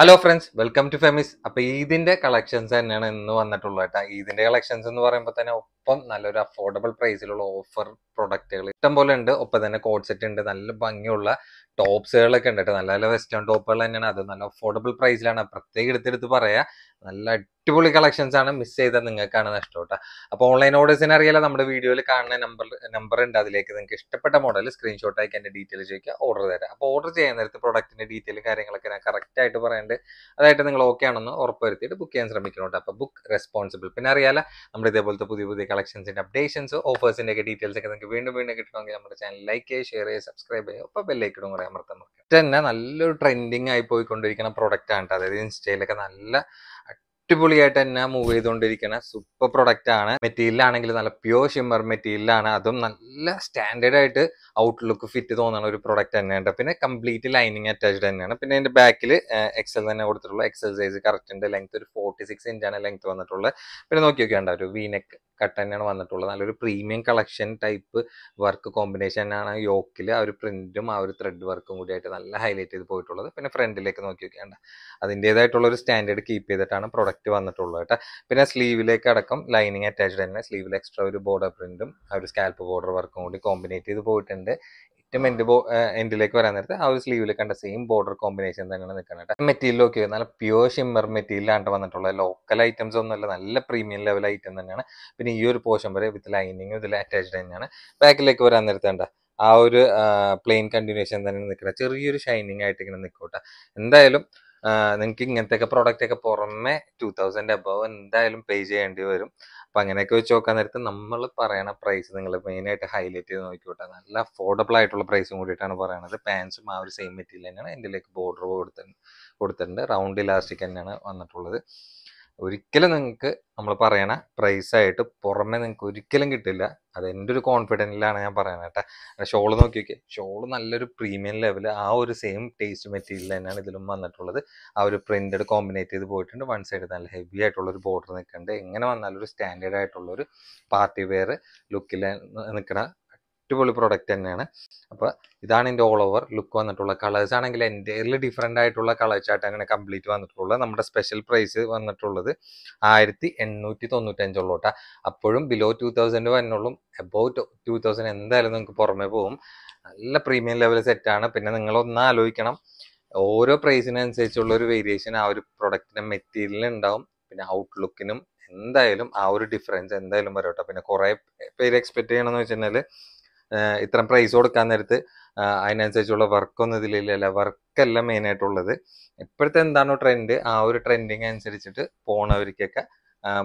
hello friends welcome to ഫെമിസ് അപ്പോൾ ഇതിന്റെ കളക്ഷൻസ് തന്നെയാണ് ഇന്ന് വന്നിട്ടുള്ളത് കേട്ടോ ഈദിൻ്റെ കളക്ഷൻസ് എന്ന് പറയുമ്പോൾ തന്നെ ഒപ്പം നല്ലൊരു അഫോർഡബിൾ പ്രൈസിലുള്ള ഓഫർ പ്രൊഡക്റ്റുകൾ ഇഷ്ടം പോലെ ഉണ്ട് ഒപ്പം തന്നെ കോഡ് സെറ്റ് ഉണ്ട് നല്ല ഭംഗിയുള്ള ടോപ്സുകളൊക്കെ ഉണ്ട് കേട്ടോ നല്ല നല്ല വെസ്റ്റേൺ ടോപ്പുകൾ തന്നെയാണ് അത് നല്ല അഫോർഡബിൾ പ്രൈസിലാണ് പ്രത്യേകം എടുത്തെടുത്ത് പറയാ നല്ല അടിപൊളി കളക്ഷൻസ് ആണ് മിസ് ചെയ്താൽ നിങ്ങൾക്കാണ് നഷ്ടം കേട്ടോ അപ്പോൾ ഓൺലൈൻ ഓർഡേഴ്സിനെ അറിയാലോ നമ്മുടെ വീഡിയോയിൽ കാണുന്ന നമ്പർ നമ്പർ ഉണ്ട് അതിലേക്ക് നിങ്ങൾക്ക് ഇഷ്ടപ്പെട്ട മോഡൽ സ്ക്രീൻഷോട്ട് ആക്കി എൻ്റെ ഡീറ്റെയിൽ ചോദിക്കുക ഓർഡർ തരാം അപ്പോൾ ഓർഡർ ചെയ്യാൻ നേരത്ത് പ്രൊഡക്റ്റിൻ്റെ ഡീറ്റെയിലും കാര്യങ്ങളൊക്കെ ഞാൻ ആയിട്ട് പറയേണ്ടത് അതായിട്ട് നിങ്ങൾ ഓക്കെ ആണെന്ന് ഉറപ്പുവരുത്തിയിട്ട് ബുക്ക് ചെയ്യാൻ ശ്രമിക്കണം കേട്ടോ അപ്പോൾ ബുക്ക് റെസ്പോൺസിബിൾ പിന്നെ അറിയാലോ നമ്മുടെ ഇതേപോലത്തെ പുതിയ പുതിയ കളക്ഷൻസിൻ്റെ അപ്ഡേഷൻസ് ഓഫേഴ്സിൻ്റെ ഡീറ്റെയിൽസ് ഒക്കെ നിങ്ങൾക്ക് വീണ്ടും വീണ്ടും കിട്ടണമെങ്കിൽ നമ്മുടെ ചാനൽ ലൈക്ക് ചെയ്യുക ഷെയർ ചെയ്യുക സബ്സ്ക്രൈബ് ചെയ്യുക അപ്പോൾ ബെല്ലേക്കിടും നമ്മുടെ അമൃതം തന്നെ നല്ലൊരു ട്രെൻഡിങ് ആയി പോയിക്കൊണ്ടിരിക്കുന്ന പ്രൊഡക്റ്റ് ആണ് അതായത് ഇൻസ്റ്റയിലൊക്കെ നല്ല അടിപൊളിയായിട്ട് തന്നെ മൂവ് ചെയ്തുകൊണ്ടിരിക്കുന്ന സൂപ്പർ പ്രൊഡക്റ്റ് ആണ് മെറ്റീരിയൽ ആണെങ്കിൽ നല്ല പ്യൂർ ഷിമ്മർ മെറ്റീരിയൽ ആണ് അതും നല്ല സ്റ്റാൻഡേർഡ് ആയിട്ട് ഔട്ട്ലുക്ക് ഫിറ്റ് തോന്നുന്ന ഒരു പ്രൊഡക്റ്റ് തന്നെയാണ് പിന്നെ കംപ്ലീറ്റ് ലൈനിങ് അറ്റാച്ച്ഡ് തന്നെയാണ് പിന്നെ ഇതിന്റെ ബാക്കിൽ എക്സൽ തന്നെ കൊടുത്തിട്ടുള്ള എക്സൽ സൈസ് കറക്റ്റ് ഉണ്ട് ലെങ്ത് ഒരു ഫോർട്ടി സിക്സ് ഇഞ്ചാണ് ലെങ്ത് വന്നിട്ടുള്ളത് പിന്നെ നോക്കി നോക്കിയാണ്ട് ഒരു വീനെക്ക് കട്ട് തന്നെയാണ് വന്നിട്ടുള്ളത് നല്ലൊരു premium collection type work combination ആണ് യോക്കിൽ ആ ഒരു പ്രിന്റും ആ ഒരു ത്രെഡ് വർക്കും ആയിട്ട് നല്ല ഹൈലൈറ്റ് ചെയ്ത് പോയിട്ടുള്ളത് പിന്നെ ഫ്രണ്ടിലേക്ക് നോക്കി നോക്കിയാണ്ട് അതിൻ്റേതായിട്ടുള്ള ഒരു സ്റ്റാൻഡേർഡ് കീപ്പ് ചെയ്തിട്ടാണ് പ്രൊഡക്റ്റ് വന്നിട്ടുള്ളത് കേട്ടോ പിന്നെ സ്ലീവിലേക്ക് അടക്കം ലൈനിങ് അറ്റാച്ച്ഡ് തന്നെ സ്ലീവിൽ എക്സ്ട്രാ ഒരു ബോർഡർ പ്രിന്റും ആ ഒരു സ്കാൽപ്പ് ബോർഡർ വർക്കും കൂടി കോമ്പിനേറ്റ് ചെയ്ത് പോയിട്ടുണ്ട് ഏറ്റവും എൻ്റെ എൻഡിലേക്ക് വരാൻ നേരത്തെ ആ ഒരു സ്ലീവിൽ കണ്ട സെയിം ബോർഡർ കോമ്പിനേഷൻ തന്നെയാണ് നിൽക്കുന്നത് മെറ്റീരിയൽ ഒക്കെ നല്ല പ്യുവർ ഷിമ്മർ മെറ്റീരിയലാണ് വന്നിട്ടുള്ള ലോക്കൽ ഐറ്റംസ് ഒന്നുമല്ല നല്ല പ്രീമിയം ലെവൽ ഐറ്റം തന്നെയാണ് പിന്നെ ഈ ഒരു പോർഷൻ വരെ വിത്ത് ലൈനിങ് ഇതിൽ അറ്റാച്ച്ഡ് തന്നെയാണ് ബാക്കിലേക്ക് വരാൻ നേരത്തെ ആ ഒരു പ്ലെയിൻ കണ്ടിന്യൂഷൻ തന്നെ നിൽക്കണം ചെറിയൊരു ഷൈനിങ് ആയിട്ട് ഇങ്ങനെ നിൽക്കോട്ടെ എന്തായാലും നിങ്ങൾക്ക് ഇങ്ങനത്തെ ഒക്കെ പ്രോഡക്റ്റ് ഒക്കെ പുറമെ ടൂ തൗസൻഡ് അബവ് എന്തായാലും പേ ചെയ്യേണ്ടി വരും അപ്പൊ അങ്ങനെയൊക്കെ വെച്ച് നോക്കാൻ നേരത്ത് നമ്മൾ പറയണ പ്രൈസ് നിങ്ങൾ മെയിനായിട്ട് ഹൈലൈറ്റ് ചെയ്ത് നോക്കിക്കോട്ടെ നല്ല അഫോർഡബിൾ ആയിട്ടുള്ള പ്രൈസും കൂടിയിട്ടാണ് പറയണത് പാൻസും ആ ഒരു സെയിം മെറ്റീരിയൽ തന്നെയാണ് എൻ്റെ ബോർഡർ കൊടുത്തിട്ടുണ്ട് കൊടുത്തിട്ടുണ്ട് റൗണ്ട് ഇലാസ്റ്റിക് തന്നെയാണ് വന്നിട്ടുള്ളത് ഒരിക്കലും നിങ്ങൾക്ക് നമ്മൾ പറയണ ആയിട്ട് പുറമെ നിങ്ങൾക്ക് ഒരിക്കലും കിട്ടില്ല അത് എൻ്റെ ഒരു കോൺഫിഡൻറ്റിലാണ് ഞാൻ പറയുന്നത് കേട്ടോ ഷോള് നോക്കി നോക്കിയാൽ ഷോള് നല്ലൊരു പ്രീമിയം ലെവൽ ആ ഒരു സെയിം ടേസ്റ്റ് മെറ്റീരിയൽ തന്നെയാണ് ഇതിലും വന്നിട്ടുള്ളത് ആ ഒരു പ്രിൻറ്റഡ് കോമ്പിനേറ്റ് ചെയ്ത് പോയിട്ടുണ്ട് വൺ സൈഡ് നല്ല ഹെവി ആയിട്ടുള്ള ഒരു ബോർഡർ നിൽക്കുന്നുണ്ട് എങ്ങനെ വന്നാലും ഒരു സ്റ്റാൻഡേർഡ് ആയിട്ടുള്ള ഒരു പാർട്ടി വെയർ ലുക്കിൽ നിൽക്കുന്ന അടിപൊളി പ്രോഡക്റ്റ് തന്നെയാണ് അപ്പോൾ ഇതാണ് ഇതിൻ്റെ ഓൾ ഓവർ ലുക്ക് വന്നിട്ടുള്ള കളേഴ്സ് ആണെങ്കിൽ എൻ്റെ ഡിഫറെൻ്റ് ആയിട്ടുള്ള കളേഴ്സ് ആയിട്ട് അങ്ങനെ കംപ്ലീറ്റ് വന്നിട്ടുള്ളത് നമ്മുടെ സ്പെഷ്യൽ പ്രൈസ് വന്നിട്ടുള്ളത് ആയിരത്തി എണ്ണൂറ്റി തൊണ്ണൂറ്റഞ്ചുള്ളൂട്ടാ അപ്പോഴും ബിലോ ടു തൗസൻഡ് വന്നോളും എബൌട്ട് ടു തൗസൻഡ് എന്തായാലും നിങ്ങൾക്ക് പുറമെ പോകും നല്ല പ്രീമിയം ലെവൽ സെറ്റാണ് പിന്നെ നിങ്ങളൊന്ന് ആലോചിക്കണം ഓരോ പ്രൈസിനനുസരിച്ചുള്ള ഒരു വേരിയേഷൻ ആ ഒരു പ്രൊഡക്റ്റിൻ്റെ മെറ്റീരിയലിൽ ഉണ്ടാവും പിന്നെ ഔട്ട്ലുക്കിനും എന്തായാലും ആ ഒരു ഡിഫറൻസ് എന്തായാലും വരും കേട്ടോ പിന്നെ കുറേ പേര് എക്സ്പെക്ട് ചെയ്യണമെന്ന് വെച്ച് ഇത്രയും പ്രൈസ് കൊടുക്കാൻ നേരത്ത് അതിനനുസരിച്ചുള്ള വർക്കൊന്നും ഇതിലില്ല വർക്കല്ല ആയിട്ടുള്ളത് ഇപ്പോഴത്തെ എന്താണോ ട്രെൻഡ് ആ ഒരു ട്രെൻഡിങ് അനുസരിച്ചിട്ട് പോണവർക്കൊക്കെ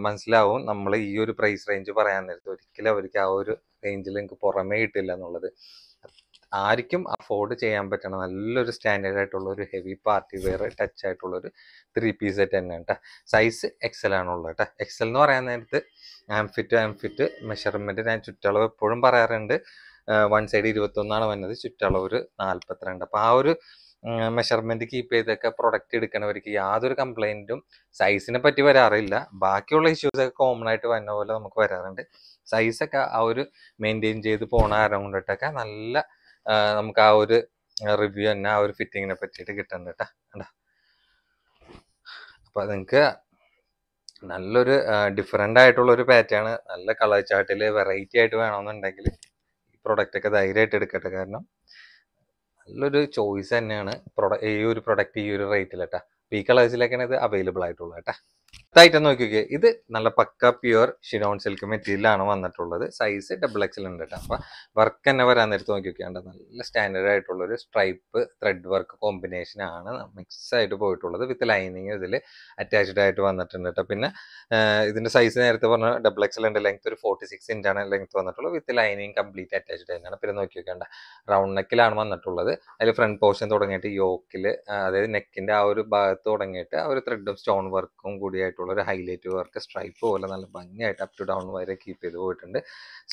മനസ്സിലാവും നമ്മൾ ഈ ഒരു പ്രൈസ് റേഞ്ച് പറയാൻ നേരത്ത് ഒരിക്കലും അവർക്ക് ആ ഒരു റേഞ്ചിൽ എനിക്ക് പുറമേ കിട്ടില്ല എന്നുള്ളത് ആർക്കും അഫോർഡ് ചെയ്യാൻ പറ്റണം നല്ലൊരു സ്റ്റാൻഡേർഡ് ആയിട്ടുള്ള ഒരു ഹെവി പാർട്ടി വെയർ ടച്ച് ആയിട്ടുള്ള ഒരു ത്രീ പീസ് സെറ്റ് തന്നെയാണ് കേട്ടോ സൈസ് എക്സൽ ആണുള്ളത് കേട്ടോ എക്സൽ എന്ന് പറയാൻ നേരത്ത് ആംഫിറ്റ് ആംഫിറ്റ് മെഷർമെൻറ്റ് ഞാൻ ചുറ്റളവ് എപ്പോഴും പറയാറുണ്ട് വൺ സൈഡ് ഇരുപത്തൊന്നാണ് വന്നത് ചുറ്റളവ് ഒരു നാൽപ്പത്തിരണ്ട് അപ്പോൾ ആ ഒരു മെഷർമെന്റ് കീപ്പ് ചെയ്തൊക്കെ പ്രൊഡക്റ്റ് എടുക്കണവർക്ക് യാതൊരു കംപ്ലൈൻറ്റും സൈസിനെ പറ്റി വരാറില്ല ബാക്കിയുള്ള ഇഷ്യൂസൊക്കെ കോമൺ ആയിട്ട് വന്ന പോലെ നമുക്ക് വരാറുണ്ട് സൈസൊക്കെ ആ ഒരു മെയിൻറ്റെയിൻ ചെയ്ത് പോണ കാരണം കൊണ്ടിട്ടൊക്കെ നല്ല നമുക്ക് ആ ഒരു റിവ്യൂ തന്നെ ആ ഒരു ഫിറ്റിങ്ങിനെ പറ്റിയിട്ട് കിട്ടുന്നുണ്ട് കേട്ടോ കണ്ടാ അപ്പോൾ നിങ്ങൾക്ക് നല്ലൊരു ഡിഫറെൻ്റ് ആയിട്ടുള്ള ഒരു പാറ്റേൺ നല്ല കളർ ചാർട്ടിൽ വെറൈറ്റി ആയിട്ട് വേണമെന്നുണ്ടെങ്കിൽ പ്രൊഡക്റ്റ് ഒക്കെ ധൈര്യമായിട്ട് എടുക്കട്ടെ കാരണം നല്ലൊരു ചോയ്സ് തന്നെയാണ് പ്രൊഡക്റ്റ് ഈ ഒരു പ്രൊഡക്റ്റ് ഈ ഒരു റേറ്റിൽ കേട്ടോ ഈ കളേഴ്സിലേക്കാണ് ഇത് അവൈലബിൾ ആയിട്ടുള്ളത് കേട്ടോ ഇതായിട്ട് നോക്കിക്കേ ഇത് നല്ല പക്ക പ്യുവർ ഷിനോൺ സിൽക്ക് മെറ്റീരിയലാണ് വന്നിട്ടുള്ളത് സൈസ് ഡബിൾ എക്സൽ ഉണ്ട് കേട്ടോ അപ്പോൾ വർക്ക് തന്നെ വരാൻ നേരത്ത് നോക്കിക്കേണ്ട നല്ല സ്റ്റാൻഡേർഡ് ആയിട്ടുള്ള ഒരു സ്ട്രൈപ്പ് ത്രെഡ് വർക്ക് കോമ്പിനേഷൻ ആണ് മിക്സ് ആയിട്ട് പോയിട്ടുള്ളത് വിത്ത് ലൈനിങ് ഇതിൽ അറ്റാച്ച്ഡ് ആയിട്ട് വന്നിട്ടുണ്ട് കേട്ടോ പിന്നെ ഇതിൻ്റെ സൈസ് നേരത്തെ പറഞ്ഞ ഡബിൾ എക്സൽ ഉണ്ട് ലെങ്ത് ഒരു ഫോർട്ടി സിക്സ് ഇഞ്ചാണ് ലെങ്ത് വന്നിട്ടുള്ളത് വിത്ത് ലൈനിങ് കംപ്ലീറ്റ് അറ്റാച്ച്ഡ് ആയിട്ടാണ് പിന്നെ നോക്കിക്കേണ്ട റൗണ്ട് നെക്കിലാണ് വന്നിട്ടുള്ളത് അതിൽ ഫ്രണ്ട് പോർഷൻ തുടങ്ങിയിട്ട് യോക്കിൽ അതായത് നെക്കിൻ്റെ ആ ഒരു ഭാഗത്ത് തുടങ്ങിയിട്ട് ആ ഒരു ത്രെഡും സ്റ്റോൺ വർക്കും കൂടി ഹെവി ഒരു ഹൈലൈറ്റ് വർക്ക് സ്ട്രൈപ്പ് പോലെ നല്ല ഭംഗിയായിട്ട് അപ് ടു ഡൗൺ വരെ കീപ്പ് ചെയ്ത് പോയിട്ടുണ്ട്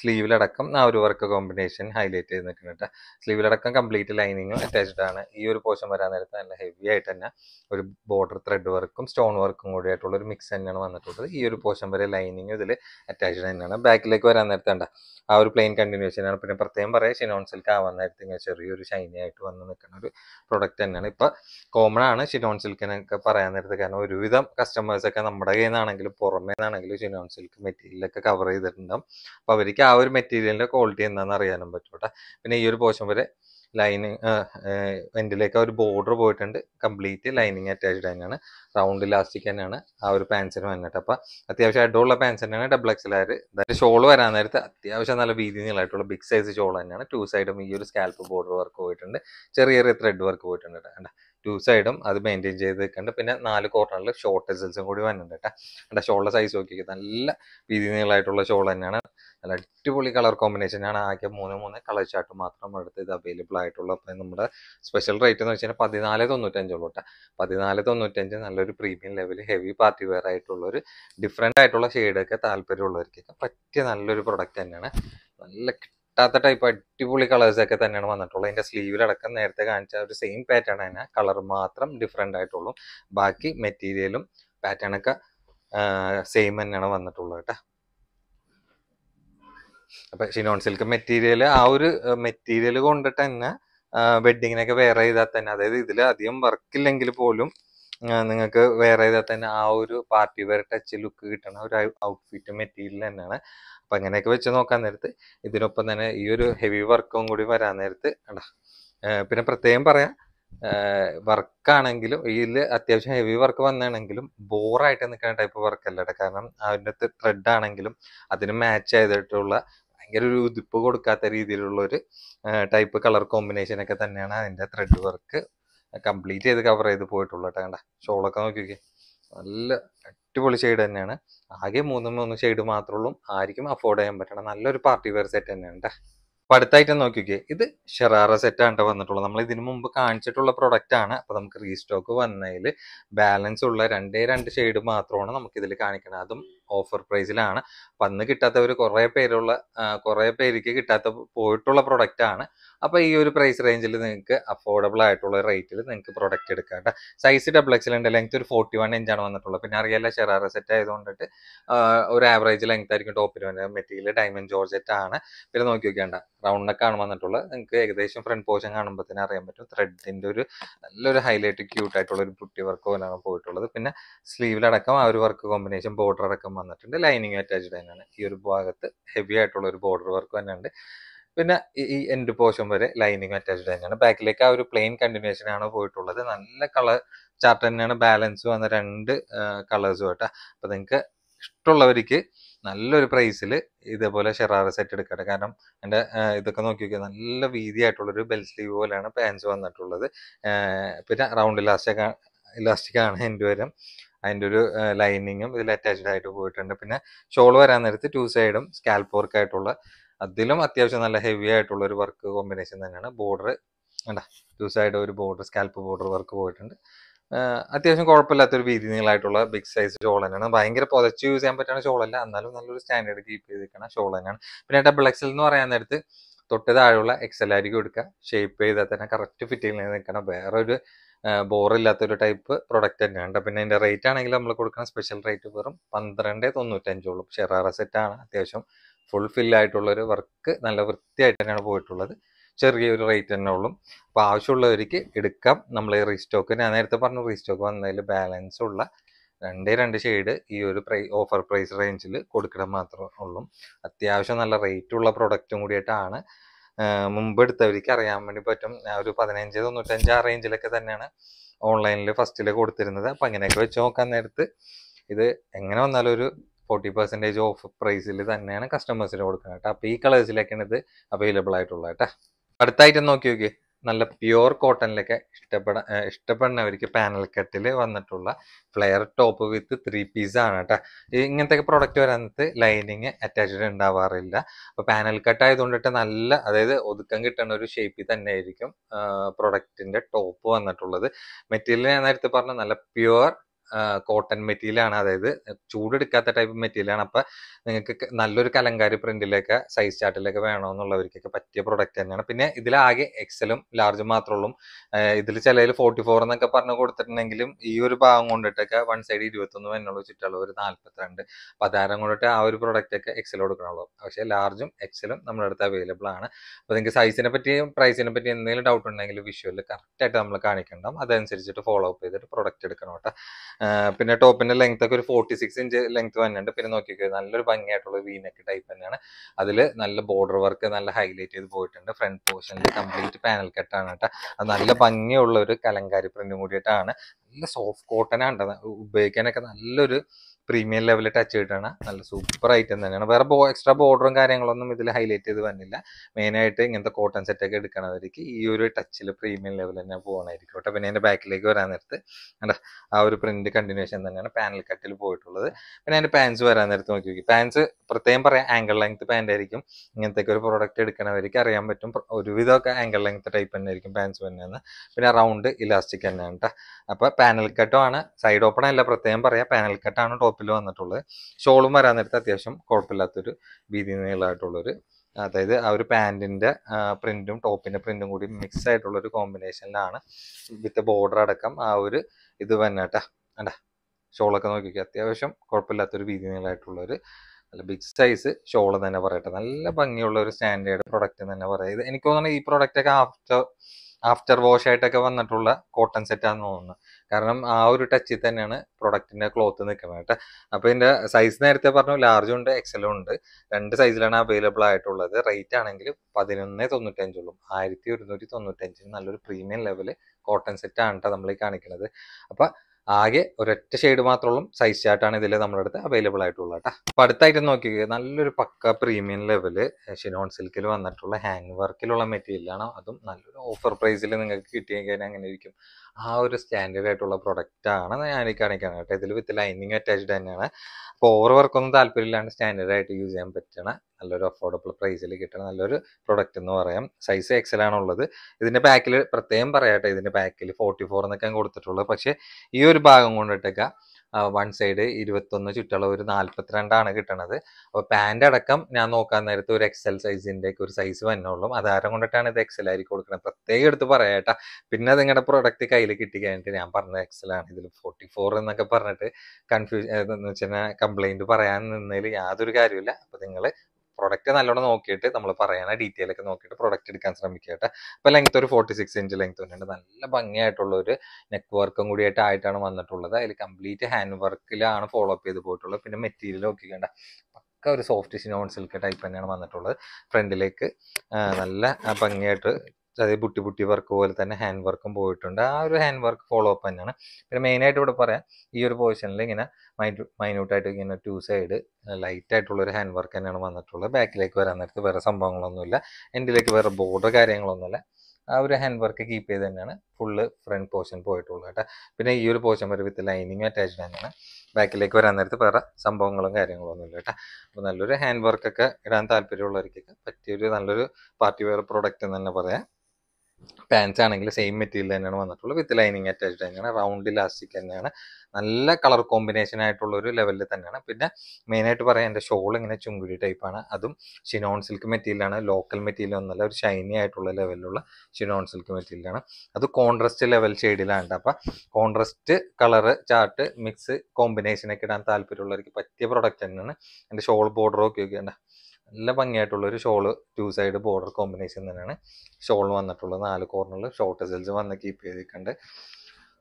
സ്ലീവിലടക്കം ആ ഒരു വർക്ക് കോമ്പിനേഷൻ ഹൈലൈറ്റ് ചെയ്ത് നിൽക്കുന്നുണ്ട് സ്ലീവിലടക്കം കംപ്ലീറ്റ് ലൈനിങ്ങും അറ്റാച്ച്ഡ് ആണ് ഈ ഒരു പോർഷൻ വരാൻ നേരത്ത് നല്ല ഹെവി ആയിട്ട് തന്നെ ഒരു ബോർഡർ ത്രെഡ് വർക്കും സ്റ്റോൺ വർക്കും കൂടി ആയിട്ടുള്ള ഒരു മിക്സ് തന്നെയാണ് വന്നിട്ടുള്ളത് ഈ ഒരു പോർഷൻ വരെ ലൈനിങ് ഇതിൽ അറ്റാച്ച്ഡ് തന്നെയാണ് ബാക്കിലേക്ക് വരാൻ നേരത്തെ ഉണ്ട് ആ ഒരു പ്ലെയിൻ കണ്ടിന്യൂഷൻ ആണ് പിന്നെ പ്രത്യേകം പറയാം ഷിനോൺ സിൽക്ക് ആവാൻ നേരത്തെ ഇങ്ങനെ ചെറിയൊരു ഷൈനി ആയിട്ട് വന്ന് നിൽക്കുന്ന ഒരു പ്രൊഡക്റ്റ് തന്നെയാണ് ഇപ്പോൾ കോമൺ ആണ് ഷിനോൺ സിൽക്കിനൊക്കെ പറയാൻ നേരത്തെ കാരണം ഒരുവിധം കസ്റ്റമേഴ്സ് ഒക്കെ നമ്മുടെ കയ്യിൽ നിന്നാണെങ്കിലും പുറമേ നിന്നാണെങ്കിലും ചിനോൺ സിൽക്ക് മെറ്റീരിയലൊക്കെ കവർ ചെയ്തിട്ടുണ്ടാവും അപ്പോൾ അവർക്ക് ആ ഒരു മെറ്റീരിയലിന്റെ ക്വാളിറ്റി എന്താണെന്ന് അറിയാനും പറ്റൂട്ടെ പിന്നെ ഈ ഒരു പോർഷൻ വരെ ലൈനിങ് എൻഡിലേക്ക് ഒരു ബോർഡർ പോയിട്ടുണ്ട് കംപ്ലീറ്റ് ലൈനിങ് അറ്റാച്ച്ഡ് തന്നെയാണ് റൗണ്ട് ഇലാസ്റ്റിക് തന്നെയാണ് ആ ഒരു പാൻസിന് വന്നിട്ട് അപ്പം അത്യാവശ്യം അഡോള്ള പാൻസ് തന്നെയാണ് ഡബിൾ ആയത് അതായത് ഷോൾ വരാൻ നേരത്ത് അത്യാവശ്യം നല്ല വീതി നീളായിട്ടുള്ള ബിഗ് സൈസ് ഷോൾ തന്നെയാണ് ടു സൈഡും ഈ ഒരു സ്കാൽപ്പ് ബോർഡർ വർക്ക് പോയിട്ടുണ്ട് ചെറിയ ചെറിയ ത്രെഡ് വർക്ക് പോയിട്ടുണ്ട് ടു സൈഡും അത് മെയിൻറ്റെയിൻ ചെയ്ത് നിൽക്കുന്നുണ്ട് പിന്നെ നാല് കോർണറിൽ ഷോർട്ട് എസൽസും കൂടി വന്നിട്ടുണ്ട് കേട്ടോ എൻ്റെ ഷോളിലെ സൈസ് നോക്കി നല്ല വീതി നീളമായിട്ടുള്ള ഷോൾ തന്നെയാണ് നല്ല അടിപൊളി കളർ കോമ്പിനേഷനാണ് ആകെ മൂന്ന് മൂന്ന് കളർ ചാർട്ട് മാത്രം എടുത്ത് ഇത് അവൈലബിൾ ആയിട്ടുള്ള അപ്പം നമ്മുടെ സ്പെഷ്യൽ റേറ്റ് എന്ന് വെച്ചാൽ പതിനാല് തൊണ്ണൂറ്റഞ്ചുള്ളൂ കേട്ടോ പതിനാല് തൊണ്ണൂറ്റഞ്ച് നല്ലൊരു premium level heavy party wear ആയിട്ടുള്ള ഒരു ഡിഫറെൻ്റ് ആയിട്ടുള്ള ഷെയ്ഡൊക്കെ താല്പര്യമുള്ളവർക്കൊക്കെ പറ്റിയ നല്ലൊരു പ്രൊഡക്റ്റ് തന്നെയാണ് നല്ല തട്ടാത്ത ടൈപ്പ് അടിപൊളി ഒക്കെ തന്നെയാണ് വന്നിട്ടുള്ളത് സ്ലീവിൽ സ്ലീവിലടക്കം നേരത്തെ കാണിച്ച ഒരു സെയിം പാറ്റേൺ തന്നെ കളർ മാത്രം ഡിഫറെൻ്റ് ആയിട്ടുള്ളൂ ബാക്കി മെറ്റീരിയലും ഒക്കെ സെയിം തന്നെയാണ് വന്നിട്ടുള്ളത് കേട്ടോ അപ്പൊ ഷിനോൺ സിൽക്ക് മെറ്റീരിയൽ ആ ഒരു മെറ്റീരിയൽ കൊണ്ടിട്ട് തന്നെ വെഡിങ്ങിനൊക്കെ വെയർ ചെയ്താൽ തന്നെ അതായത് ഇതിൽ അധികം വർക്കില്ലെങ്കിൽ പോലും നിങ്ങൾക്ക് വേറെ ചെയ്താൽ തന്നെ ആ ഒരു പാർട്ടി വെയർ ടച്ച് ലുക്ക് കിട്ടണ ഒരു ഔട്ട്ഫിറ്റ് മെറ്റീരിയൽ തന്നെയാണ് അപ്പം അങ്ങനെയൊക്കെ വെച്ച് നോക്കാൻ നേരത്ത് ഇതിനൊപ്പം തന്നെ ഈ ഒരു ഹെവി വർക്കും കൂടി വരാൻ നേരത്ത് അടാ പിന്നെ പ്രത്യേകം പറയാം വർക്കാണെങ്കിലും ഇതിൽ അത്യാവശ്യം ഹെവി വർക്ക് വന്നാണെങ്കിലും ബോറായിട്ട് നിൽക്കുന്ന ടൈപ്പ് വർക്ക് അല്ല കാരണം അതിൻ്റെ ത്രെഡ് ആണെങ്കിലും അതിന് മാച്ച് ചെയ്തിട്ടുള്ള ഭയങ്കര ഒരു ഉതിപ്പ് കൊടുക്കാത്ത രീതിയിലുള്ള ഒരു ടൈപ്പ് കളർ കോമ്പിനേഷൻ ഒക്കെ തന്നെയാണ് അതിൻ്റെ ത്രെഡ് വർക്ക് കംപ്ലീറ്റ് ചെയ്ത് കവർ ചെയ്ത് പോയിട്ടുള്ളൂ കേട്ടോ കണ്ട ഷോളൊക്കെ നോക്കിക്കേ നല്ല അടിപൊളി ഷെയ്ഡ് തന്നെയാണ് ആകെ മൂന്ന് മൂന്ന് ഷെയ്ഡ് മാത്രമേ ഉള്ളൂ അഫോർഡ് ചെയ്യാൻ പറ്റണം നല്ലൊരു പാർട്ടി വെയർ സെറ്റ് തന്നെയാണ് കേട്ടോ അപ്പോൾ അടുത്തായിട്ട് നോക്കിക്കേ ഇത് ഷെറാറ സെറ്റാണ് വന്നിട്ടുള്ളത് നമ്മൾ ഇതിനു മുമ്പ് കാണിച്ചിട്ടുള്ള പ്രൊഡക്റ്റ് ആണ് അപ്പോൾ നമുക്ക് റീസ്റ്റോക്ക് വന്നതിൽ ബാലൻസ് ഉള്ള രണ്ടേ രണ്ട് ഷെയ്ഡ് മാത്രമാണ് നമുക്ക് ഇതിൽ കാണിക്കണം അതും ഓഫർ പ്രൈസിലാണ് അപ്പം അന്ന് കിട്ടാത്തവർ കുറേ പേരുള്ള കുറേ പേർക്ക് കിട്ടാത്ത പോയിട്ടുള്ള പ്രൊഡക്റ്റാണ് അപ്പോൾ ഈ ഒരു പ്രൈസ് റേഞ്ചിൽ നിങ്ങൾക്ക് അഫോർഡബിൾ ആയിട്ടുള്ള റേറ്റിൽ നിങ്ങൾക്ക് പ്രൊഡക്റ്റ് എടുക്കാം കേട്ടോ സൈസ് ഡബിൾ ഉണ്ട് ലെങ്ത് ഒരു ഫോർട്ടി വൺ ഇഞ്ചാണ് വന്നിട്ടുള്ളത് പിന്നെ അറിയാല്ല ഷെറാറ സെറ്റ് ആയതുകൊണ്ടിട്ട് ഒരു ആവറേജ് ലെങ്ത് ആയിരിക്കും ടോപ്പിന് വരുന്നത് മെറ്റീരിയൽ ഡയമണ്ട് ജോർജറ്റ് ആണ് പിന്നെ നോക്കി നോക്കിയാണ്ട റൗണ്ട് നെക്കാണ് വന്നിട്ടുള്ളത് നിങ്ങൾക്ക് ഏകദേശം ഫ്രണ്ട് പോഷൻ കാണുമ്പോൾ തന്നെ അറിയാൻ പറ്റും ത്രെഡിൻ്റെ ഒരു നല്ലൊരു ഹൈലൈറ്റ് ക്യൂട്ട് ആയിട്ടുള്ള ഒരു പുട്ടി വർക്ക് പോലെയാണ് പോയിട്ടുള്ളത് പിന്നെ സ്ലീവിലടക്കം ആ ഒരു വർക്ക് കോമ്പിനേഷൻ ബോർഡർ അടക്കം വന്നിട്ടുണ്ട് ലൈനിങ് അറ്റാച്ച്ഡ് തന്നെയാണ് ഈ ഒരു ഭാഗത്ത് ഹെവി ആയിട്ടുള്ള ഒരു ബോർഡർ വർക്ക് തന്നെയുണ്ട് പിന്നെ ഈ എൻഡ് പോർഷൻ വരെ ലൈനിങ് അറ്റാച്ച്ഡ് തന്നെയാണ് ബാക്കിലേക്ക് ആ ഒരു പ്ലെയിൻ കണ്ടിന്യൂഷൻ ആണ് പോയിട്ടുള്ളത് നല്ല കളർ ചാർട്ട് തന്നെയാണ് ബാലൻസ് വന്ന രണ്ട് കളേഴ്സും ആയിട്ട് അപ്പൊ നിങ്ങൾക്ക് ഇഷ്ടമുള്ളവർക്ക് നല്ലൊരു പ്രൈസിൽ ഇതേപോലെ ഷെറാറ സെറ്റ് എടുക്കട്ടെ കാരണം എൻ്റെ ഇതൊക്കെ നോക്കി നോക്കിയാൽ നല്ല ഒരു ബെൽ സ്ലീവ് പോലെയാണ് പാൻസ് വന്നിട്ടുള്ളത് പിന്നെ റൗണ്ട് ഇലാസ്റ്റിക് ഇലാസ്റ്റിക്കാണ് ആണ് എൻ്റെ വരും അതിൻ്റെ ഒരു ലൈനിങ്ങും ഇതിൽ അറ്റാച്ച്ഡ് ആയിട്ട് പോയിട്ടുണ്ട് പിന്നെ ഷോൾ വരാൻ നേരത്ത് ടു സൈഡും സ്കാൽപ്പ് വർക്ക് ആയിട്ടുള്ള അതിലും അത്യാവശ്യം നല്ല ഹെവി ആയിട്ടുള്ള ഒരു വർക്ക് കോമ്പിനേഷൻ തന്നെയാണ് ബോർഡർ വേണ്ട ടു സൈഡ് ഒരു ബോർഡർ സ്കാൽപ്പ് ബോർഡർ വർക്ക് പോയിട്ടുണ്ട് അത്യാവശ്യം കുഴപ്പമില്ലാത്തൊരു വീതി നീളായിട്ടുള്ള ബിഗ് സൈസ് ഷോൾ തന്നെയാണ് ഭയങ്കര പുതച്ച് യൂസ് ചെയ്യാൻ പറ്റുന്ന ഷോളല്ല എന്നാലും നല്ലൊരു സ്റ്റാൻഡേർഡ് കീപ്പ് ചെയ്തിരിക്കുന്ന ഷോൾ തന്നെയാണ് പിന്നെ ഡബിൾ എക്സൽ എന്ന് പറയാൻ നേരത്ത് തൊട്ട് താഴെയുള്ള എക്സൽ ആയിരിക്കും എടുക്കുക ഷേപ്പ് ചെയ്താൽ തന്നെ കറക്റ്റ് ഫിറ്റിങ്ങിൽ നിൽക്കണം വേറൊരു ഒരു ടൈപ്പ് പ്രൊഡക്റ്റ് തന്നെയാണ് പിന്നെ അതിൻ്റെ റേറ്റ് ആണെങ്കിൽ നമ്മൾ കൊടുക്കുന്ന സ്പെഷ്യൽ റേറ്റ് വെറും പന്ത്രണ്ട് തൊണ്ണൂറ്റഞ്ചുള്ളൂ ഷെറാറ സെറ്റാണ് അത്യാവശ്യം ഫുൾ ഫില്ലായിട്ടുള്ളൊരു വർക്ക് നല്ല വൃത്തിയായിട്ട് തന്നെയാണ് പോയിട്ടുള്ളത് ചെറിയൊരു റേറ്റ് തന്നെ ഉള്ളൂ അപ്പോൾ ആവശ്യമുള്ളവർക്ക് എടുക്കാം നമ്മൾ ഈ റീസ്റ്റോക്ക് ഞാൻ നേരത്തെ പറഞ്ഞു റീസ്റ്റോക്ക് വന്നതിൽ ബാലൻസ് ഉള്ള രണ്ടേ രണ്ട് ഷെയ്ഡ് ഈ ഒരു പ്രൈ ഓഫർ പ്രൈസ് റേഞ്ചിൽ കൊടുക്കണം മാത്രമേ ഉള്ളൂ അത്യാവശ്യം നല്ല റേറ്റുള്ള പ്രൊഡക്റ്റും കൂടിയിട്ടാണ് മുമ്പ് എടുത്തവർക്ക് അറിയാൻ വേണ്ടി പറ്റും ഒരു പതിനഞ്ച് തൊണ്ണൂറ്റഞ്ച് ആ റേഞ്ചിലൊക്കെ തന്നെയാണ് ഓൺലൈനിൽ ഫസ്റ്റിൽ കൊടുത്തിരുന്നത് അപ്പം അങ്ങനെയൊക്കെ വെച്ച് നോക്കാൻ നേരത്ത് ഇത് എങ്ങനെ വന്നാലും ഒരു ഫോർട്ടി പെർസെൻറ്റേജ് ഓഫ് പ്രൈസിൽ തന്നെയാണ് കസ്റ്റമേഴ്സിന് കൊടുക്കുന്നത് കേട്ടോ അപ്പോൾ ഈ കളേഴ്സിലേക്കാണ് ഇത് അവൈലബിൾ ആയിട്ടുള്ളത് കേട്ടോ അടുത്തായിട്ട് നോക്കി നോക്കിയേ നല്ല പ്യുവർ കോട്ടണിലൊക്കെ ഇഷ്ടപ്പെടാ ഇഷ്ടപ്പെടുന്നവർക്ക് പാനൽ കട്ടിൽ വന്നിട്ടുള്ള flare top with three piece ആണ് കേട്ടോ ഇങ്ങനത്തെ പ്രോഡക്റ്റ് വരാനത്ത് ലൈനിങ് അറ്റാച്ച്ഡ് ഉണ്ടാവാറില്ല അപ്പോൾ പാനൽ കട്ട് ആയതുകൊണ്ടിട്ട് നല്ല അതായത് ഒതുക്കം കിട്ടുന്ന ഒരു ഷേപ്പിൽ തന്നെ ആയിരിക്കും പ്രൊഡക്റ്റിൻ്റെ ടോപ്പ് വന്നിട്ടുള്ളത് മെറ്റീരിയൽ ഞാൻ നേരത്തെ പറഞ്ഞ നല്ല പ്യുവർ കോട്ടൺ മെറ്റീരിയലാണ് അതായത് ചൂടെടുക്കാത്ത ടൈപ്പ് മെറ്റീരിയലാണ് അപ്പൊ നിങ്ങൾക്ക് നല്ലൊരു കലങ്കാരി പ്രിന്റിലൊക്കെ സൈസ് ചാർട്ടിലൊക്കെ വേണമെന്നുള്ളവർക്കൊക്കെ പറ്റിയ പ്രൊഡക്റ്റ് തന്നെയാണ് പിന്നെ ഇതിലാകെ എക്സലും ലാർജും മാത്രമേ ഉള്ളൂ ഇതിൽ ചിലയിൽ ഫോർട്ടി ഫോർ എന്നൊക്കെ പറഞ്ഞു കൊടുത്തിട്ടുണ്ടെങ്കിലും ഈ ഒരു ഭാഗം കൊണ്ടിട്ടൊക്കെ വൺ സൈഡ് ഇരുപത്തൊന്ന് വന്നുള്ള ചുറ്റുള്ള ഒരു നാല്പത്തിരണ്ട് പതിനായിരം കൊണ്ടിട്ട് ആ ഒരു ഒക്കെ എക്സൽ കൊടുക്കണുള്ളൂ പക്ഷെ ലാർജും എക്സലും നമ്മുടെ അടുത്ത് അവൈലബിൾ ആണ് അപ്പൊ നിങ്ങൾക്ക് സൈസിനെ പറ്റിയും പ്രൈസിനെ പറ്റി എന്തെങ്കിലും ഡൗട്ട് ഉണ്ടെങ്കിൽ വിഷ്വലിൽ ആയിട്ട് നമ്മൾ കാണിക്കണം അതനുസരിച്ചിട്ട് ഫോളോ അപ്പ് ചെയ്തിട്ട് പ്രൊഡക്റ്റ് എടുക്കണം കേട്ടോ പിന്നെ ടോപ്പിന്റെ ലെങ്ത് ഒക്കെ ഒരു ഫോർട്ടി സിക്സ് ഇഞ്ച് ലെങ്ത് തന്നെയുണ്ട് പിന്നെ നോക്കിക്കോ നല്ലൊരു ഭംഗിയായിട്ടുള്ള വീനക്ക് ടൈപ്പ് തന്നെയാണ് അതിൽ നല്ല ബോർഡർ വർക്ക് നല്ല ഹൈലൈറ്റ് ചെയ്ത് പോയിട്ടുണ്ട് ഫ്രണ്ട് പോർഷനിൽ കംപ്ലീറ്റ് പാനൽ കെട്ടാണ് കേട്ടോ അത് നല്ല ഭംഗിയുള്ള ഒരു കലങ്കാരി പ്രിന്റ് കൂടിയിട്ടാണ് നല്ല സോഫ്റ്റ് കോട്ടനാണ് ഉപയോഗിക്കാനൊക്കെ നല്ലൊരു പ്രീമിയം ലെവലിൽ ടച്ച് ചെയ്തിട്ടാണ് നല്ല സൂപ്പർ ഐറ്റം തന്നെയാണ് വേറെ എക്സ്ട്രാ ബോർഡറും കാര്യങ്ങളൊന്നും ഇതിൽ ഹൈലൈറ്റ് ചെയ്ത് വന്നില്ല മെയിനായിട്ട് ഇങ്ങനത്തെ കോട്ടൺ സെറ്റൊക്കെ എടുക്കണവർക്ക് ഈ ഒരു ടച്ചിൽ പ്രീമിയം ലെവൽ തന്നെ പോകണമായിരിക്കും കേട്ടോ പിന്നെ അതിൻ്റെ ബാക്കിലേക്ക് വരാൻ നേരത്ത് എന്താ ആ ഒരു പ്രിന്റ് കണ്ടിന്യൂഷൻ തന്നെയാണ് പാനൽ കട്ടിൽ പോയിട്ടുള്ളത് പിന്നെ അതിൻ്റെ പാൻസ് വരാൻ നേരത്ത് നോക്കി നോക്കി പാൻസ് പ്രത്യേകം പറയാം ആംഗിൾ ലെങ്ത് പാൻ്റ് ആയിരിക്കും ഇങ്ങനത്തെ ഒരു പ്രോഡക്റ്റ് എടുക്കണവർക്ക് അറിയാൻ പറ്റും ഒരുവിധമൊക്കെ ആംഗിൾ ലെങ്ത് ടൈപ്പ് തന്നെ ആയിരിക്കും പാൻസ് തന്നെയാണ് പിന്നെ റൗണ്ട് ഇലാസ്റ്റിക് തന്നെയാണ് കേട്ടോ അപ്പോൾ പാനൽ ആണ് സൈഡ് ഓപ്പൺ അല്ല പ്രത്യേകം പറയാം പാനൽ കട്ടാണ് ടോപ്പ് ടോപ്പിൽ വന്നിട്ടുള്ളത് ഷോളും വരാൻ നേരത്തെ അത്യാവശ്യം കുഴപ്പമില്ലാത്തൊരു ഭീതി നീളമായിട്ടുള്ളൊരു അതായത് ആ ഒരു പാൻറ്റിൻ്റെ പ്രിൻറ്റും ടോപ്പിൻ്റെ പ്രിൻറ്റും കൂടി മിക്സ് ആയിട്ടുള്ള ഒരു കോമ്പിനേഷനിലാണ് വിത്ത് ബോർഡർ അടക്കം ആ ഒരു ഇത് വന്നേട്ടാ അല്ല ഷോളൊക്കെ നോക്കിക്കുക അത്യാവശ്യം കുഴപ്പമില്ലാത്തൊരു ഭീതി നീളമായിട്ടുള്ളൊരു നല്ല ബിഗ് സൈസ് ഷോൾ തന്നെ പറയട്ടെ നല്ല ഭംഗിയുള്ള ഒരു സ്റ്റാൻഡേർഡ് പ്രൊഡക്റ്റ് തന്നെ പറയാം ഇത് എനിക്ക് തോന്നുന്നത് ഈ പ്രൊഡക്റ്റൊക്കെ ആഫ്റ്റർ ആഫ്റ്റർ വാഷ് ആയിട്ടൊക്കെ വന്നിട്ടുള്ള കോട്ടൺ സെറ്റാന്ന് തോന്നുന്നു കാരണം ആ ഒരു ടച്ചിൽ തന്നെയാണ് പ്രൊഡക്റ്റിന്റെ ക്ലോത്ത് നിൽക്കുന്നത് കേട്ടോ അപ്പോൾ ഇതിന്റെ സൈസ് നേരത്തെ പറഞ്ഞു ലാർജും ഉണ്ട് എക്സലും ഉണ്ട് രണ്ട് സൈസിലാണ് അവൈലബിൾ ആയിട്ടുള്ളത് റേറ്റ് ആണെങ്കിൽ പതിനൊന്ന് തൊണ്ണൂറ്റഞ്ചുള്ളൂ ആയിരത്തി ഒരുന്നൂറ്റി തൊണ്ണൂറ്റഞ്ചിന് നല്ലൊരു പ്രീമിയം ലെവല് കോട്ടൺ സെറ്റ് ആണ് കേട്ടോ നമ്മൾ ഈ കാണിക്കുന്നത് അപ്പം ആകെ ഒരൊറ്റ ഷെയ്ഡ് മാത്രമുള്ള സൈസ് ചാർട്ടാണ് ഇതിൽ നമ്മുടെ അടുത്ത് അവൈലബിൾ ആയിട്ടുള്ളത് കേട്ടോ അപ്പൊ അടുത്തായിട്ട് നോക്കിക്കുക നല്ലൊരു പക്ക പ്രീമിയം ലെവല് ഷിനോൺ സിൽക്കിൽ വന്നിട്ടുള്ള ഹാങ് വർക്കിലുള്ള മെറ്റീരിയലാണ് അതും നല്ലൊരു ഓഫർ പ്രൈസിൽ നിങ്ങൾക്ക് കഴിഞ്ഞാൽ അങ്ങനെ ഇരിക്കും ആ ഒരു സ്റ്റാൻഡേർഡ് ആയിട്ടുള്ള ആണ് ഞാൻ ഈ കാണിക്കുന്നത് കേട്ടോ ഇതിൽ വിത്ത് ലൈനിങ് അറ്റാച്ച്ഡ് തന്നെയാണ് അപ്പോൾ ഓവർ വർക്കൊന്നും താല്പര്യമില്ലാണ്ട് സ്റ്റാൻഡേർഡ് ആയിട്ട് യൂസ് ചെയ്യാൻ പറ്റണ നല്ലൊരു അഫോർഡബിൾ പ്രൈസിൽ കിട്ടുന്ന നല്ലൊരു പ്രൊഡക്റ്റ് എന്ന് പറയാം സൈസ് എക്സൽ ആണുള്ളത് ഇതിൻ്റെ ബാക്കിൽ പ്രത്യേകം പറയാട്ടെ ഇതിൻ്റെ ബാക്കിൽ ഫോർട്ടി ഫോർ എന്നൊക്കെ കൊടുത്തിട്ടുള്ളൂ പക്ഷേ ഈ ഒരു ഭാഗം കൊണ്ടിട്ടൊക്കെ വൺ സൈഡ് ഇരുപത്തൊന്ന് ചുറ്റളവ് ഒരു നാൽപ്പത്തിരണ്ടാണ് കിട്ടണത് അപ്പോൾ പാൻ്റ് അടക്കം ഞാൻ നോക്കാൻ നേരത്തെ ഒരു എക്സൽ സൈസിൻ്റെ ഒക്കെ ഒരു സൈസ് വന്നോളും അതാരം കൊണ്ടിട്ടാണ് ഇത് എക്സൽ ആയിരിക്കും കൊടുക്കുന്നത് പ്രത്യേകം എടുത്ത് പറയാട്ടാ പിന്നെ അത് നിങ്ങളുടെ പ്രൊഡക്റ്റ് കയ്യിൽ കിട്ടി കഴിഞ്ഞിട്ട് ഞാൻ പറഞ്ഞത് എക്സലാണ് ഇതിൽ ഫോർട്ടി ഫോർ എന്നൊക്കെ പറഞ്ഞിട്ട് കൺഫ്യൂഷൻ എന്ന് വെച്ചാൽ കംപ്ലയിൻറ്റ് പറയാൻ നിന്നതിൽ യാതൊരു കാര്യമില്ല അപ്പോൾ നിങ്ങൾ പ്രൊഡക്റ്റ് നല്ലോണം നോക്കിയിട്ട് നമ്മൾ പറയുന്ന ഡീറ്റെയിൽ ഒക്കെ നോക്കിയിട്ട് പ്രൊഡക്റ്റ് എടുക്കാൻ ശ്രമിക്കുക കേട്ടോ അപ്പോൾ ലെങ്ത് ഒരു ഫോർട്ടി സിക്സ് ഇഞ്ച് ലെങ്ത് ഉണ്ട് നല്ല ഭംഗിയായിട്ടുള്ള ഒരു നെക്ക് വർക്കും കൂടിയായിട്ട് ആയിട്ടാണ് വന്നിട്ടുള്ളത് അതിൽ കംപ്ലീറ്റ് ഹാൻഡ് വർക്കിലാണ് ഫോളോ അപ്പ് ചെയ്ത് പോയിട്ടുള്ളത് പിന്നെ മെറ്റീരിയൽ നോക്കിക്കേണ്ട പക്ക ഒരു സോഫ്റ്റ് സിനോൺ സിൽക്ക് ടൈപ്പ് തന്നെയാണ് വന്നിട്ടുള്ളത് ഫ്രണ്ടിലേക്ക് നല്ല ഭംഗിയായിട്ട് അതായത് ബുട്ടി ബുട്ടി വർക്ക് പോലെ തന്നെ ഹാൻഡ് വർക്കും പോയിട്ടുണ്ട് ആ ഒരു ഹാൻഡ് വർക്ക് ഫോളോ അപ്പ് തന്നെയാണ് പിന്നെ മെയിനായിട്ട് ഇവിടെ പറയാം ഈ ഒരു പോർഷനിൽ ഇങ്ങനെ മൈന്യൂട്ടായിട്ട് ഇങ്ങനെ ടു സൈഡ് ലൈറ്റ് ആയിട്ടുള്ള ഒരു ഹാൻഡ് വർക്ക് തന്നെയാണ് വന്നിട്ടുള്ളത് ബാക്കിലേക്ക് വരാൻ നേരത്ത് വേറെ സംഭവങ്ങളൊന്നുമില്ല എൻഡിലേക്ക് വേറെ ബോർഡർ കാര്യങ്ങളൊന്നുമില്ല ആ ഒരു ഹാൻഡ് വർക്ക് കീപ്പ് ചെയ്ത് തന്നെയാണ് ഫുള്ള് ഫ്രണ്ട് പോർഷൻ പോയിട്ടുള്ളത് കേട്ടോ പിന്നെ ഈ ഒരു പോർഷൻ വരെ വിത്ത് ലൈനിങ് അറ്റാച്ച്ഡ് തന്നെയാണ് ബാക്കിലേക്ക് വരാൻ നേരത്ത് വേറെ സംഭവങ്ങളും കാര്യങ്ങളും ഒന്നുമില്ല കേട്ടോ അപ്പോൾ നല്ലൊരു ഹാൻഡ് വർക്കൊക്കെ ഇടാൻ താല്പര്യമുള്ളവർക്കൊക്കെ പറ്റിയൊരു നല്ലൊരു പാർട്ടി വെയർ പ്രോഡക്റ്റ് എന്ന് തന്നെ പറയാം പാൻസ് ആണെങ്കിൽ സെയിം മെറ്റീരിയൽ തന്നെയാണ് വന്നിട്ടുള്ളത് വിത്ത് ലൈനിങ് അറ്റാച്ച്ഡ് തന്നെയാണ് റൗണ്ട് ഇലാസ്റ്റിക് തന്നെയാണ് നല്ല കളർ കോമ്പിനേഷൻ ആയിട്ടുള്ള ഒരു ലെവലിൽ തന്നെയാണ് പിന്നെ മെയിനായിട്ട് പറയാം എൻ്റെ ഷോൾ ഇങ്ങനെ ചുങ്കുടി ടൈപ്പാണ് അതും ഷിനോൺ സിൽക്ക് മെറ്റീരിയലാണ് ലോക്കൽ മെറ്റീരിയൽ ഒന്നല്ല ഒരു ഷൈനി ആയിട്ടുള്ള ലെവലിലുള്ള ഷിനോൺ സിൽക്ക് മെറ്റീരിയലാണ് അത് കോൺട്രസ്റ്റ് ലെവൽ ഷെയ്ഡിലാണ് അപ്പോൾ കോൺട്രസ്റ്റ് കളറ് ചാർട്ട് മിക്സ് കോമ്പിനേഷനൊക്കെ ഇടാൻ താല്പര്യമുള്ളവർക്ക് പറ്റിയ പ്രൊഡക്റ്റ് തന്നെയാണ് എൻ്റെ ഷോൾ ബോർഡറൊക്കെ ഒക്കെ ഉണ്ട് നല്ല ഭംഗിയായിട്ടുള്ളൊരു ഒരു shawl two side border combination തന്നെയാണ് ഷോൾ വന്നിട്ടുള്ളത് നാല് കോർണറിൽ ഷോർട്ട് സെൽസ് വന്ന് കീപ്പ് ചെയ്തിട്ടുണ്ട്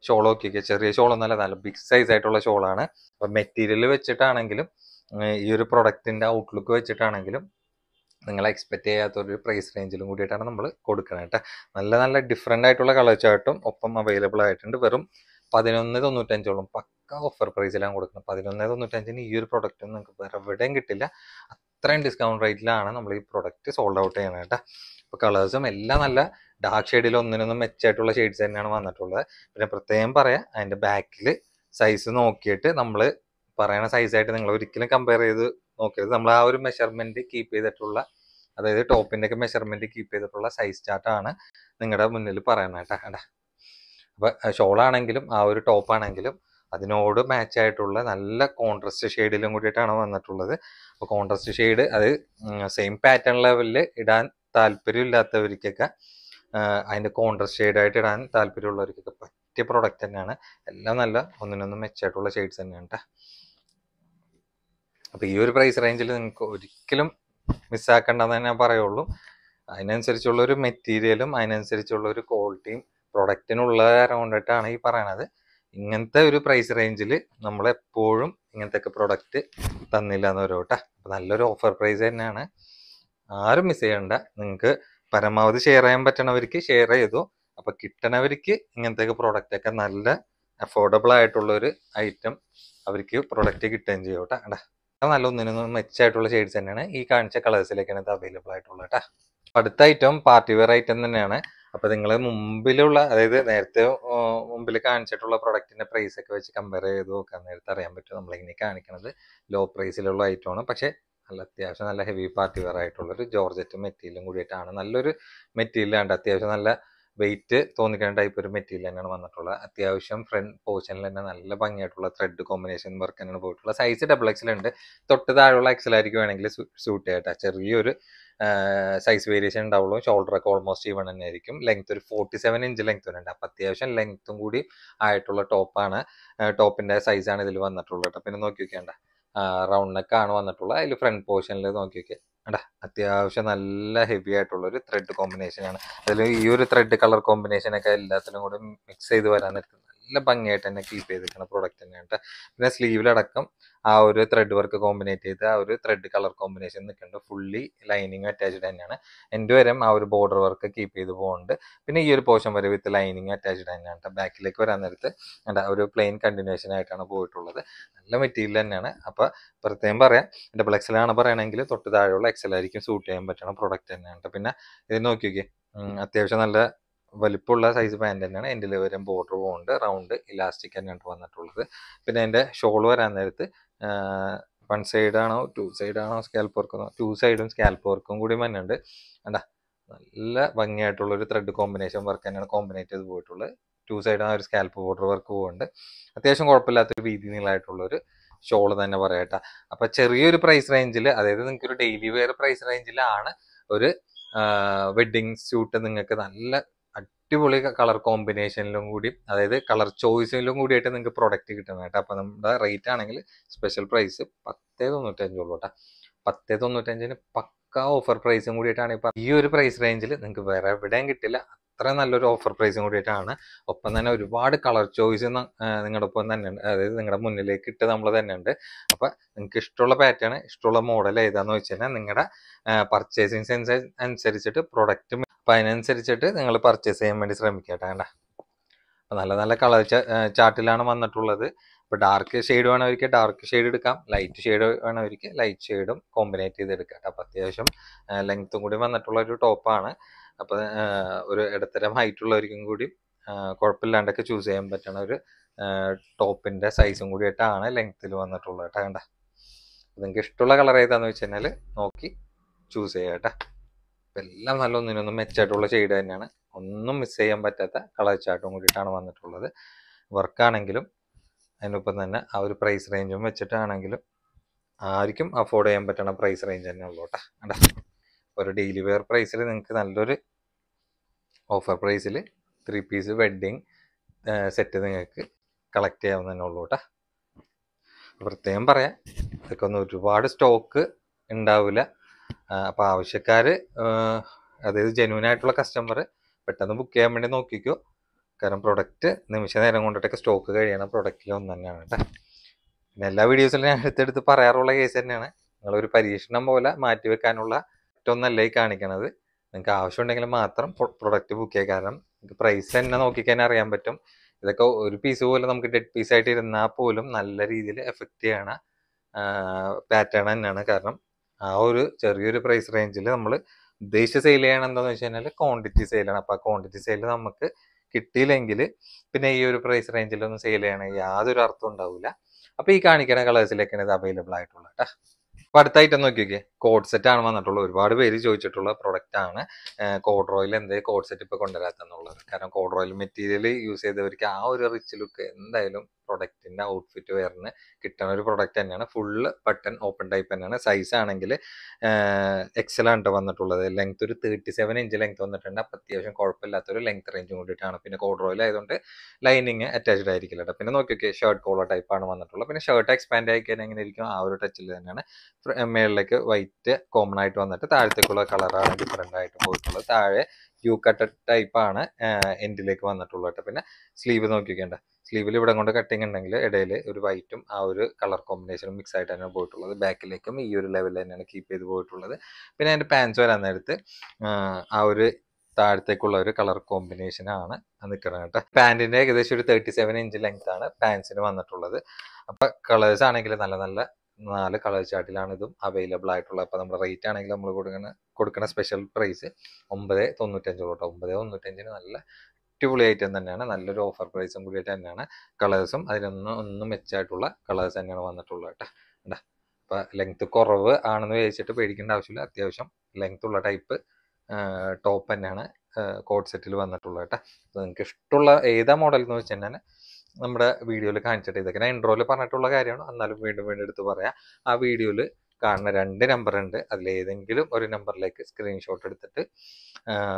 ഷോളൊക്കെ ചെറിയ ഷോളൊന്നല്ല നല്ല ബിഗ് സൈസ് ആയിട്ടുള്ള ഷോളാണ് അപ്പം മെറ്റീരിയൽ വെച്ചിട്ടാണെങ്കിലും ഈ ഒരു പ്രൊഡക്റ്റിൻ്റെ ഔട്ട്ലുക്ക് വെച്ചിട്ടാണെങ്കിലും നിങ്ങൾ എക്സ്പെക്റ്റ് ചെയ്യാത്തൊരു പ്രൈസ് റേഞ്ചിലും കൂടിയിട്ടാണ് നമ്മൾ കൊടുക്കുന്നത് കേട്ടോ നല്ല നല്ല ഡിഫറെൻ്റ് ആയിട്ടുള്ള കളർ ചാർട്ടും ഒപ്പം അവൈലബിൾ ആയിട്ടുണ്ട് വെറും പതിനൊന്ന് തൊണ്ണൂറ്റഞ്ചോളം പക്ക ഓഫർ പ്രൈസിലാണ് കൊടുക്കുന്നത് പതിനൊന്ന് തൊണ്ണൂറ്റഞ്ചിന് ഈ ഒരു പ്രൊഡക്റ്റ് നിങ്ങൾക്ക് വേറെ എവിടെയും കിട്ടില്ല ഇത്രയും ഡിസ്കൗണ്ട് റേറ്റിലാണ് നമ്മൾ ഈ പ്രൊഡക്റ്റ് സോൾഡ് ഔട്ട് ചെയ്യുന്നത് കേട്ടോ അപ്പോൾ കളേഴ്സും എല്ലാം നല്ല ഡാർക്ക് ഷെയ്ഡിൽ ഒന്നിനൊന്നും മെച്ചമായിട്ടുള്ള ഷെയ്ഡ്സ് തന്നെയാണ് വന്നിട്ടുള്ളത് പിന്നെ പ്രത്യേകം പറയാം അതിൻ്റെ ബാക്കിൽ സൈസ് നോക്കിയിട്ട് നമ്മൾ പറയുന്ന സൈസായിട്ട് നിങ്ങൾ ഒരിക്കലും കമ്പയർ ചെയ്ത് നോക്കരുത് നമ്മൾ ആ ഒരു മെഷർമെൻറ്റ് കീപ്പ് ചെയ്തിട്ടുള്ള അതായത് ടോപ്പിൻ്റെ ഒക്കെ മെഷർമെൻറ്റ് കീപ്പ് ചെയ്തിട്ടുള്ള സൈസ് ചാർട്ടാണ് നിങ്ങളുടെ മുന്നിൽ പറയുന്നത് കേട്ടോ കേട്ടോ അപ്പോൾ ഷോളാണെങ്കിലും ആ ഒരു ടോപ്പാണെങ്കിലും അതിനോട് മാച്ച് ആയിട്ടുള്ള നല്ല കോൺട്രസ്റ്റ് ഷെയ്ഡിലും കൂടിയിട്ടാണ് വന്നിട്ടുള്ളത് അപ്പോൾ കോൺട്രസ്റ്റ് ഷെയ്ഡ് അത് സെയിം പാറ്റേൺ ലെവലിൽ ഇടാൻ താല്പര്യമില്ലാത്തവർക്കൊക്കെ അതിൻ്റെ കോൺട്രസ്റ്റ് ഷെയ്ഡായിട്ട് ഇടാൻ താല്പര്യമുള്ളവർക്കൊക്കെ പറ്റിയ പ്രോഡക്റ്റ് തന്നെയാണ് എല്ലാം നല്ല ഒന്നിനൊന്നും മെച്ചായിട്ടുള്ള ഷെയ്ഡ്സ് തന്നെയാണ് കേട്ടോ അപ്പോൾ ഈ ഒരു പ്രൈസ് റേഞ്ചിൽ നിങ്ങൾക്ക് ഒരിക്കലും മിസ്സാക്കേണ്ടതെന്ന് ഞാൻ പറയുള്ളൂ അതിനനുസരിച്ചുള്ള ഒരു മെറ്റീരിയലും അതിനനുസരിച്ചുള്ള ഒരു ക്വാളിറ്റിയും പ്രൊഡക്റ്റിനുള്ള കൊണ്ടിട്ടാണ് ഈ പറയണത് ഇങ്ങനത്തെ ഒരു പ്രൈസ് റേഞ്ചിൽ നമ്മൾ എപ്പോഴും ഇങ്ങനത്തെ പ്രോഡക്റ്റ് തന്നില്ല എന്ന് വരും കേട്ടോ നല്ലൊരു ഓഫർ പ്രൈസ് തന്നെയാണ് ആരും മിസ് ചെയ്യണ്ട നിങ്ങൾക്ക് പരമാവധി ഷെയർ ചെയ്യാൻ പറ്റണവർക്ക് ഷെയർ ചെയ്തു അപ്പോൾ കിട്ടണവർക്ക് ഇങ്ങനത്തെ ഒക്കെ നല്ല അഫോർഡബിൾ ആയിട്ടുള്ള ഒരു ഐറ്റം അവർക്ക് പ്രോഡക്റ്റ് കിട്ടുകയും ചെയ്യും കേട്ടോ നല്ല ഒന്നിനൊന്നും മെച്ചായിട്ടുള്ള ഷെയ്ഡ്സ് തന്നെയാണ് ഈ കാണിച്ച കളേഴ്സിലേക്കാണ് ഇത് അവൈലബിൾ ആയിട്ടുള്ളത് കേട്ടോ അടുത്ത ഐറ്റം പാർട്ടി വെയർ ഐറ്റം തന്നെയാണ് അപ്പോൾ നിങ്ങൾ മുമ്പിലുള്ള അതായത് നേരത്തെ മുമ്പിൽ കാണിച്ചിട്ടുള്ള പ്രൊഡക്റ്റിന്റെ പ്രൈസ് ഒക്കെ വെച്ച് കമ്പയർ ചെയ്ത് നോക്കാൻ നേരത്തെ അറിയാൻ പറ്റും നമ്മൾ നമ്മളിങ്ങനെ കാണിക്കുന്നത് ലോ പ്രൈസിലുള്ള ഐറ്റമാണ് പക്ഷെ നല്ല അത്യാവശ്യം നല്ല ഹെവി പാർട്ടി വെയർ ഒരു ജോർജറ്റ് മെറ്റീരിയലും കൂടിയിട്ടാണ് നല്ലൊരു മെറ്റീരിയലാണ് അത്യാവശ്യം നല്ല വെയിറ്റ് തോന്നിക്കേണ്ട ടൈപ്പ് ഒരു മെറ്റീരിയൽ തന്നെയാണ് വന്നിട്ടുള്ളത് അത്യാവശ്യം ഫ്രണ്ട് പോർഷനിൽ തന്നെ നല്ല ഭംഗിയായിട്ടുള്ള ത്രെഡ് കോമ്പിനേഷൻ വർക്ക് തന്നെയാണ് പോയിട്ടുള്ളത് സൈസ് ഡബിൾ ഉണ്ട് തൊട്ട് താഴെയുള്ള ആയിരിക്കും വേണമെങ്കിൽ സൂട്ട് ചെയ്യട്ടെ ചെറിയൊരു സൈസ് വേരിയേഷൻ ഉണ്ടാവുള്ളൂ ഒക്കെ ഓൾമോസ്റ്റ് ഈവൺ തന്നെ ആയിരിക്കും ലെങ്ത് ഒരു ഫോർട്ടി സെവൻ ഇഞ്ച് ലെങ്ത് ഉണ്ട് അപ്പം അത്യാവശ്യം ലെങ്ത്തും കൂടി ആയിട്ടുള്ള ടോപ്പാണ് ടോപ്പിൻ്റെ സൈസാണ് ഇതിൽ വന്നിട്ടുള്ളത് കേട്ടോ പിന്നെ നോക്കി വെക്കേണ്ട റൗണ്ട് നെക്കാണ് വന്നിട്ടുള്ളത് അതിൽ ഫ്രണ്ട് പോർഷനിൽ നോക്കി വെക്കുക അടാ അത്യാവശ്യം നല്ല ഹെവി ആയിട്ടുള്ള ഒരു ത്രെഡ് കോമ്പിനേഷനാണ് അതിൽ ഈ ഒരു ത്രെഡ് കളർ കോമ്പിനേഷനൊക്കെ എല്ലാത്തിനും കൂടി മിക്സ് ചെയ്ത് വരാൻ നിൽക്കുന്നത് നല്ല ഭംഗിയായിട്ട് തന്നെ കീപ്പ് ചെയ്തിരിക്കുന്ന പ്രോഡക്റ്റ് തന്നെയാണ് കേട്ടോ പിന്നെ സ്ലീവിലടക്കം ആ ഒരു ത്രെഡ് വർക്ക് കോമ്പിനേറ്റ് ചെയ്ത് ആ ഒരു ത്രെഡ് കളർ കോമ്പിനേഷൻ നിൽക്കുന്നുണ്ട് ഫുള്ളി ലൈനിങ് അറ്റാച്ച്ഡ് തന്നെയാണ് എൻ്റെ വരെ ആ ഒരു ബോർഡർ വർക്ക് കീപ്പ് ചെയ്ത് പോകുന്നുണ്ട് പിന്നെ ഈ ഒരു പോർഷൻ വരെ വിത്ത് ലൈനിങ് അറ്റാച്ച്ഡ് തന്നെയാണ് കേട്ടോ ബാക്കിലേക്ക് വരാൻ നേരത്ത് ഒരു പ്ലെയിൻ കണ്ടിന്യൂഷൻ ആയിട്ടാണ് പോയിട്ടുള്ളത് നല്ല മെറ്റീരിയൽ തന്നെയാണ് അപ്പോൾ പ്രത്യേകം പറയാം ഡബിൾ എക്സൽ ആണ് പറയണമെങ്കിൽ തൊട്ട് താഴെയുള്ള എക്സൽ ആയിരിക്കും സൂട്ട് ചെയ്യാൻ പറ്റുന്ന പ്രോഡക്റ്റ് തന്നെയാണ് പിന്നെ ഇത് നോക്കി നോക്കിയേ അത്യാവശ്യം നല്ല വലിപ്പമുള്ള സൈസ് പാൻറ് തന്നെയാണ് എൻ്റെ വരെ ബോർഡർ പോകുന്നുണ്ട് റൗണ്ട് ഇലാസ്റ്റിക് തന്നെയാണ് വന്നിട്ടുള്ളത് പിന്നെ എൻ്റെ ഷോൾ വരാൻ നേരത്ത് വൺ സൈഡാണോ ടു സൈഡാണോ സ്കാൽപ്പ് വർക്കുന്നോ ടു സൈഡും സ്കാൽപ്പ് വർക്കും കൂടി മഞ്ഞുണ്ട് എന്താ നല്ല ഭംഗിയായിട്ടുള്ളൊരു ത്രെഡ് കോമ്പിനേഷൻ വർക്ക് തന്നെയാണ് കോമ്പിനേറ്റ് ചെയ്ത് പോയിട്ടുള്ളത് ടു സൈഡ് ആണ് ഒരു സ്കാൽപ്പ് ബോർഡർ വർക്ക് പോകുന്നുണ്ട് അത്യാവശ്യം കുഴപ്പമില്ലാത്തൊരു വീതി നീളായിട്ടുള്ളൊരു ഷോൾ തന്നെ പറയാട്ടോ അപ്പം ചെറിയൊരു പ്രൈസ് റേഞ്ചിൽ അതായത് നിങ്ങൾക്ക് ഒരു ഡെയിലി വെയർ പ്രൈസ് റേഞ്ചിലാണ് ഒരു വെഡ്ഡിങ് സ്യൂട്ട് നിങ്ങൾക്ക് നല്ല അടിപൊളി കളർ കോമ്പിനേഷനിലും കൂടി അതായത് കളർ ചോയ്സിലും കൂടിയിട്ട് നിങ്ങൾക്ക് പ്രോഡക്റ്റ് കിട്ടുന്ന കേട്ടോ അപ്പം നമ്മുടെ റേറ്റ് ആണെങ്കിൽ സ്പെഷ്യൽ പ്രൈസ് പത്തേ തൊണ്ണൂറ്റഞ്ചുള്ളൂ കേട്ടോ പത്തേ തൊണ്ണൂറ്റഞ്ചിന് പക്കാ ഓഫർ പ്രൈസും കൂടിയിട്ടാണ് ഇപ്പം ഈ ഒരു പ്രൈസ് റേഞ്ചിൽ നിങ്ങൾക്ക് വേറെ എവിടെയും കിട്ടില്ല അത്ര നല്ലൊരു ഓഫർ പ്രൈസും കൂടിയിട്ടാണ് ഒപ്പം തന്നെ ഒരുപാട് കളർ ചോയ്സ് നിങ്ങളുടെ ഒപ്പം തന്നെ അതായത് നിങ്ങളുടെ മുന്നിലേക്ക് ഇട്ട് നമ്മൾ തന്നെ ഉണ്ട് അപ്പോൾ നിങ്ങൾക്ക് ഇഷ്ടമുള്ള പാറ്റേൺ ഇഷ്ടമുള്ള മോഡൽ ഏതാന്ന് വെച്ച് കഴിഞ്ഞാൽ നിങ്ങളുടെ പർച്ചേസിങ് സെൻസ് അനുസരിച്ചിട്ട് പ്രൊഡക്റ്റ് അപ്പം അതിനനുസരിച്ചിട്ട് നിങ്ങൾ പർച്ചേസ് ചെയ്യാൻ വേണ്ടി ശ്രമിക്കട്ടെ വേണ്ട അപ്പം നല്ല നല്ല കളർ ചാർട്ടിലാണ് വന്നിട്ടുള്ളത് ഇപ്പോൾ ഡാർക്ക് ഷെയ്ഡ് വേണമെങ്കിൽ ഡാർക്ക് ഷെയ്ഡ് എടുക്കാം ലൈറ്റ് ഷെയ്ഡ് വേണമെങ്കിൽ ലൈറ്റ് ഷെയ്ഡും കോമ്പിനേറ്റ് എടുക്കാം അപ്പം അത്യാവശ്യം ലെങ്ത്തും കൂടി വന്നിട്ടുള്ള ഒരു ടോപ്പാണ് അപ്പോൾ ഒരു ഇടത്തരമായിട്ടുള്ളവർക്കും കൂടി കുഴപ്പമില്ലാണ്ടൊക്കെ ചൂസ് ചെയ്യാൻ പറ്റണ ഒരു ടോപ്പിൻ്റെ സൈസും കൂടി ആയിട്ടാണ് ലെങ്ത്തിൽ വന്നിട്ടുള്ളത് കേട്ടോ കണ്ട നിങ്ങൾക്ക് ഇഷ്ടമുള്ള കളർ ഏതാണെന്ന് വെച്ച് കഴിഞ്ഞാൽ നോക്കി ചൂസ് ചെയ്യുക കേട്ടോ എല്ലാം നല്ല ഒന്നിനൊന്നും മെച്ചായിട്ടുള്ള ഷെയ്ഡ് തന്നെയാണ് ഒന്നും മിസ് ചെയ്യാൻ പറ്റാത്ത കളർ ചാർട്ടും കൂടിയിട്ടാണ് വന്നിട്ടുള്ളത് വർക്കാണെങ്കിലും അതിനൊപ്പം തന്നെ ആ ഒരു പ്രൈസ് റേഞ്ചും വെച്ചിട്ടാണെങ്കിലും ആർക്കും അഫോർഡ് ചെയ്യാൻ പറ്റണ പ്രൈസ് റേഞ്ച് തന്നെ ഉള്ളൂ കേട്ടോ ഒരു ഡെയിലി വെയർ പ്രൈസിൽ നിങ്ങൾക്ക് നല്ലൊരു ഓഫർ പ്രൈസിൽ ത്രീ പീസ് വെഡ്ഡിങ് സെറ്റ് നിങ്ങൾക്ക് കളക്ട് ചെയ്യാവുന്നതന്നെ ഉള്ളൂ കേട്ടോ പ്രത്യേകം പറയാം ഇതൊക്കെ ഒന്ന് ഒരുപാട് സ്റ്റോക്ക് ഉണ്ടാവില്ല അപ്പോൾ ആവശ്യക്കാർ അതായത് ജെന്യൂൻ ആയിട്ടുള്ള കസ്റ്റമർ പെട്ടെന്ന് ബുക്ക് ചെയ്യാൻ വേണ്ടി നോക്കിക്കോ കാരണം പ്രൊഡക്റ്റ് നിമിഷ നേരം കൊണ്ടിട്ടൊക്കെ സ്റ്റോക്ക് കഴിയണ പ്രൊഡക്റ്റിൽ ഒന്ന് തന്നെയാണ് കേട്ടോ പിന്നെ എല്ലാ വീഡിയോസിലും ഞാൻ എടുത്തെടുത്ത് പറയാറുള്ള കേസ് തന്നെയാണ് നിങ്ങളൊരു പരീക്ഷണം പോലെ മാറ്റി വെക്കാനുള്ള പ്രൊഡക്റ്റ് ഒന്നല്ല ഈ കാണിക്കണത് നിങ്ങൾക്ക് ആവശ്യമുണ്ടെങ്കിൽ മാത്രം പ്രൊഡക്റ്റ് ബുക്ക് ചെയ്യുക കാരണം നിങ്ങൾക്ക് പ്രൈസ് തന്നെ നോക്കിക്കഴിഞ്ഞാൽ അറിയാൻ പറ്റും ഇതൊക്കെ ഒരു പീസ് പോലും നമുക്ക് ഡെഡ് പീസ് ആയിട്ട് ഇരുന്നാൽ പോലും നല്ല രീതിയിൽ എഫക്റ്റ് ചെയ്യണ പാറ്റേൺ തന്നെയാണ് കാരണം ആ ഒരു ചെറിയൊരു പ്രൈസ് റേഞ്ചിൽ നമ്മൾ ഉദ്ദേശിച്ച സെയിൽ ചെയ്യണം എന്താണെന്ന് വെച്ച് കഴിഞ്ഞാൽ ക്വാണ്ടിറ്റി ആണ് അപ്പോൾ ആ ക്വാണ്ടിറ്റി സെയിൽ നമുക്ക് കിട്ടിയില്ലെങ്കിൽ പിന്നെ ഈ ഒരു പ്രൈസ് റേഞ്ചിലൊന്നും സെയിൽ ചെയ്യണമെങ്കിൽ യാതൊരു അർത്ഥം ഉണ്ടാവില്ല അപ്പോൾ ഈ കാണിക്കുന്ന കളേഴ്സിലേക്കാണ് ഇത് അവൈലബിൾ ആയിട്ടുള്ളത് കേട്ടോ അപ്പൊ അടുത്തായിട്ട് നോക്കിയൊക്കെ കോഡ് സെറ്റ് ആണ് വന്നിട്ടുള്ളത് ഒരുപാട് പേര് ചോദിച്ചിട്ടുള്ള പ്രൊഡക്റ്റ് ആണ് കോഡ് റോയിൽ എന്തേ കോഡ് സെറ്റ് ഇപ്പൊ കൊണ്ടുവരാത്തെന്നുള്ളത് കാരണം കോഡ് റോയിൽ മെറ്റീരിയൽ യൂസ് ചെയ്തവർക്ക് ആ ഒരു റിച്ച് ലുക്ക് എന്തായാലും പ്രൊഡക്റ്റിൻ്റെ ഔട്ട്ഫിറ്റ് വെയറിന് കിട്ടുന്ന ഒരു പ്രൊഡക്റ്റ് തന്നെയാണ് ഫുള്ള് ബട്ടൺ ഓപ്പൺ ടൈപ്പ് തന്നെയാണ് സൈസ് ആണെങ്കിൽ എക്സലാണ് വന്നിട്ടുള്ളത് ലെങ്ത് ഒരു തേർട്ടി സെവൻ ഇഞ്ച് ലെങ്ത് വന്നിട്ടുണ്ട് അപ്പം അത്യാവശ്യം ഒരു ലെങ്ത് റേഞ്ച് കൂടിയിട്ടാണ് പിന്നെ കോഡ് കോഡ്രോയിൽ ആയതുകൊണ്ട് ലൈനിങ് അറ്റാച്ച്ഡ് ആയിരിക്കില്ല കേട്ടോ പിന്നെ നോക്കി ഷർട്ട് കോളർ ടൈപ്പാണ് വന്നിട്ടുള്ളത് പിന്നെ ഷർട്ട് എക്സ്പാൻഡ് ആയി കഴിഞ്ഞാൽ എങ്ങനെ ഇരിക്കും ആ ഒരു ടച്ചിൽ തന്നെയാണ് മേളിലേക്ക് വൈറ്റ് കോമൺ ആയിട്ട് വന്നിട്ട് താഴത്തേക്കുള്ള കളറാണ് ഡിഫറെൻ്റ് ആയിട്ട് പോയിട്ടുള്ളത് താഴെ യു കട്ട് ടൈപ്പാണ് എൻഡിലേക്ക് വന്നിട്ടുള്ളത് കേട്ടോ പിന്നെ സ്ലീവ് നോക്കിക്കേണ്ട സ്ലീവിൽ ഇവിടെ കൊണ്ട് കട്ടിങ് ഉണ്ടെങ്കിൽ ഇടയിൽ ഒരു വൈറ്റും ആ ഒരു കളർ കോമ്പിനേഷനും മിക്സ് ആയിട്ട് തന്നെ പോയിട്ടുള്ളത് ബാക്കിലേക്കും ഈ ഒരു ലെവലിൽ തന്നെയാണ് കീപ്പ് ചെയ്ത് പോയിട്ടുള്ളത് പിന്നെ അതിൻ്റെ പാൻസ് വരാൻ നേരത്ത് ആ ഒരു താഴത്തേക്കുള്ള ഒരു കളർ കോമ്പിനേഷനാണ് നിൽക്കുന്നത് കേട്ടോ പാൻറ്റിൻ്റെ ഏകദേശം ഒരു തേർട്ടി സെവൻ ഇഞ്ച് ലെങ്ത് ആണ് പാൻസിന് വന്നിട്ടുള്ളത് അപ്പം കളേഴ്സ് ആണെങ്കിൽ നല്ല നല്ല നാല് കളർ ചാർട്ടിലാണ് ഇതും അവൈലബിൾ ആയിട്ടുള്ളത് അപ്പോൾ നമ്മുടെ റേറ്റ് ആണെങ്കിൽ നമ്മൾ കൊടുക്കുന്ന കൊടുക്കുന്ന സ്പെഷ്യൽ പ്രൈസ് ഒമ്പത് തൊണ്ണൂറ്റഞ്ച് കേട്ടോ ഒമ്പത് തൊണ്ണൂറ്റഞ്ചിന് നല്ല അടിപൊളി ഐറ്റം തന്നെയാണ് നല്ലൊരു ഓഫർ പ്രൈസും കൂടിയിട്ട് തന്നെയാണ് കളേഴ്സും അതിലൊന്നും ഒന്നും മെച്ചമായിട്ടുള്ള കളേഴ്സ് തന്നെയാണ് വന്നിട്ടുള്ളത് കേട്ടോ കേട്ടോ അപ്പോൾ ലെങ്ത് കുറവ് ആണെന്ന് വിചാരിച്ചിട്ട് പേടിക്കേണ്ട ആവശ്യമില്ല അത്യാവശ്യം ലെങ്ത് ഉള്ള ടൈപ്പ് ടോപ്പ് തന്നെയാണ് കോഡ് സെറ്റിൽ വന്നിട്ടുള്ളത് കേട്ടോ നിങ്ങൾക്ക് ഇഷ്ടമുള്ള ഏതാ മോഡൽ എന്ന് വെച്ചാൽ നമ്മുടെ വീഡിയോയിൽ കാണിച്ചിട്ട് ഇതൊക്കെ ഞാൻ ഇൻട്രോയിൽ പറഞ്ഞിട്ടുള്ള കാര്യമാണ് എന്നാലും വീണ്ടും വീണ്ടും എടുത്ത് പറയാം ആ വീഡിയോയിൽ കാണുന്ന രണ്ട് നമ്പർ ഉണ്ട് അതിലേതെങ്കിലും ഒരു നമ്പറിലേക്ക് സ്ക്രീൻഷോട്ട് എടുത്തിട്ട്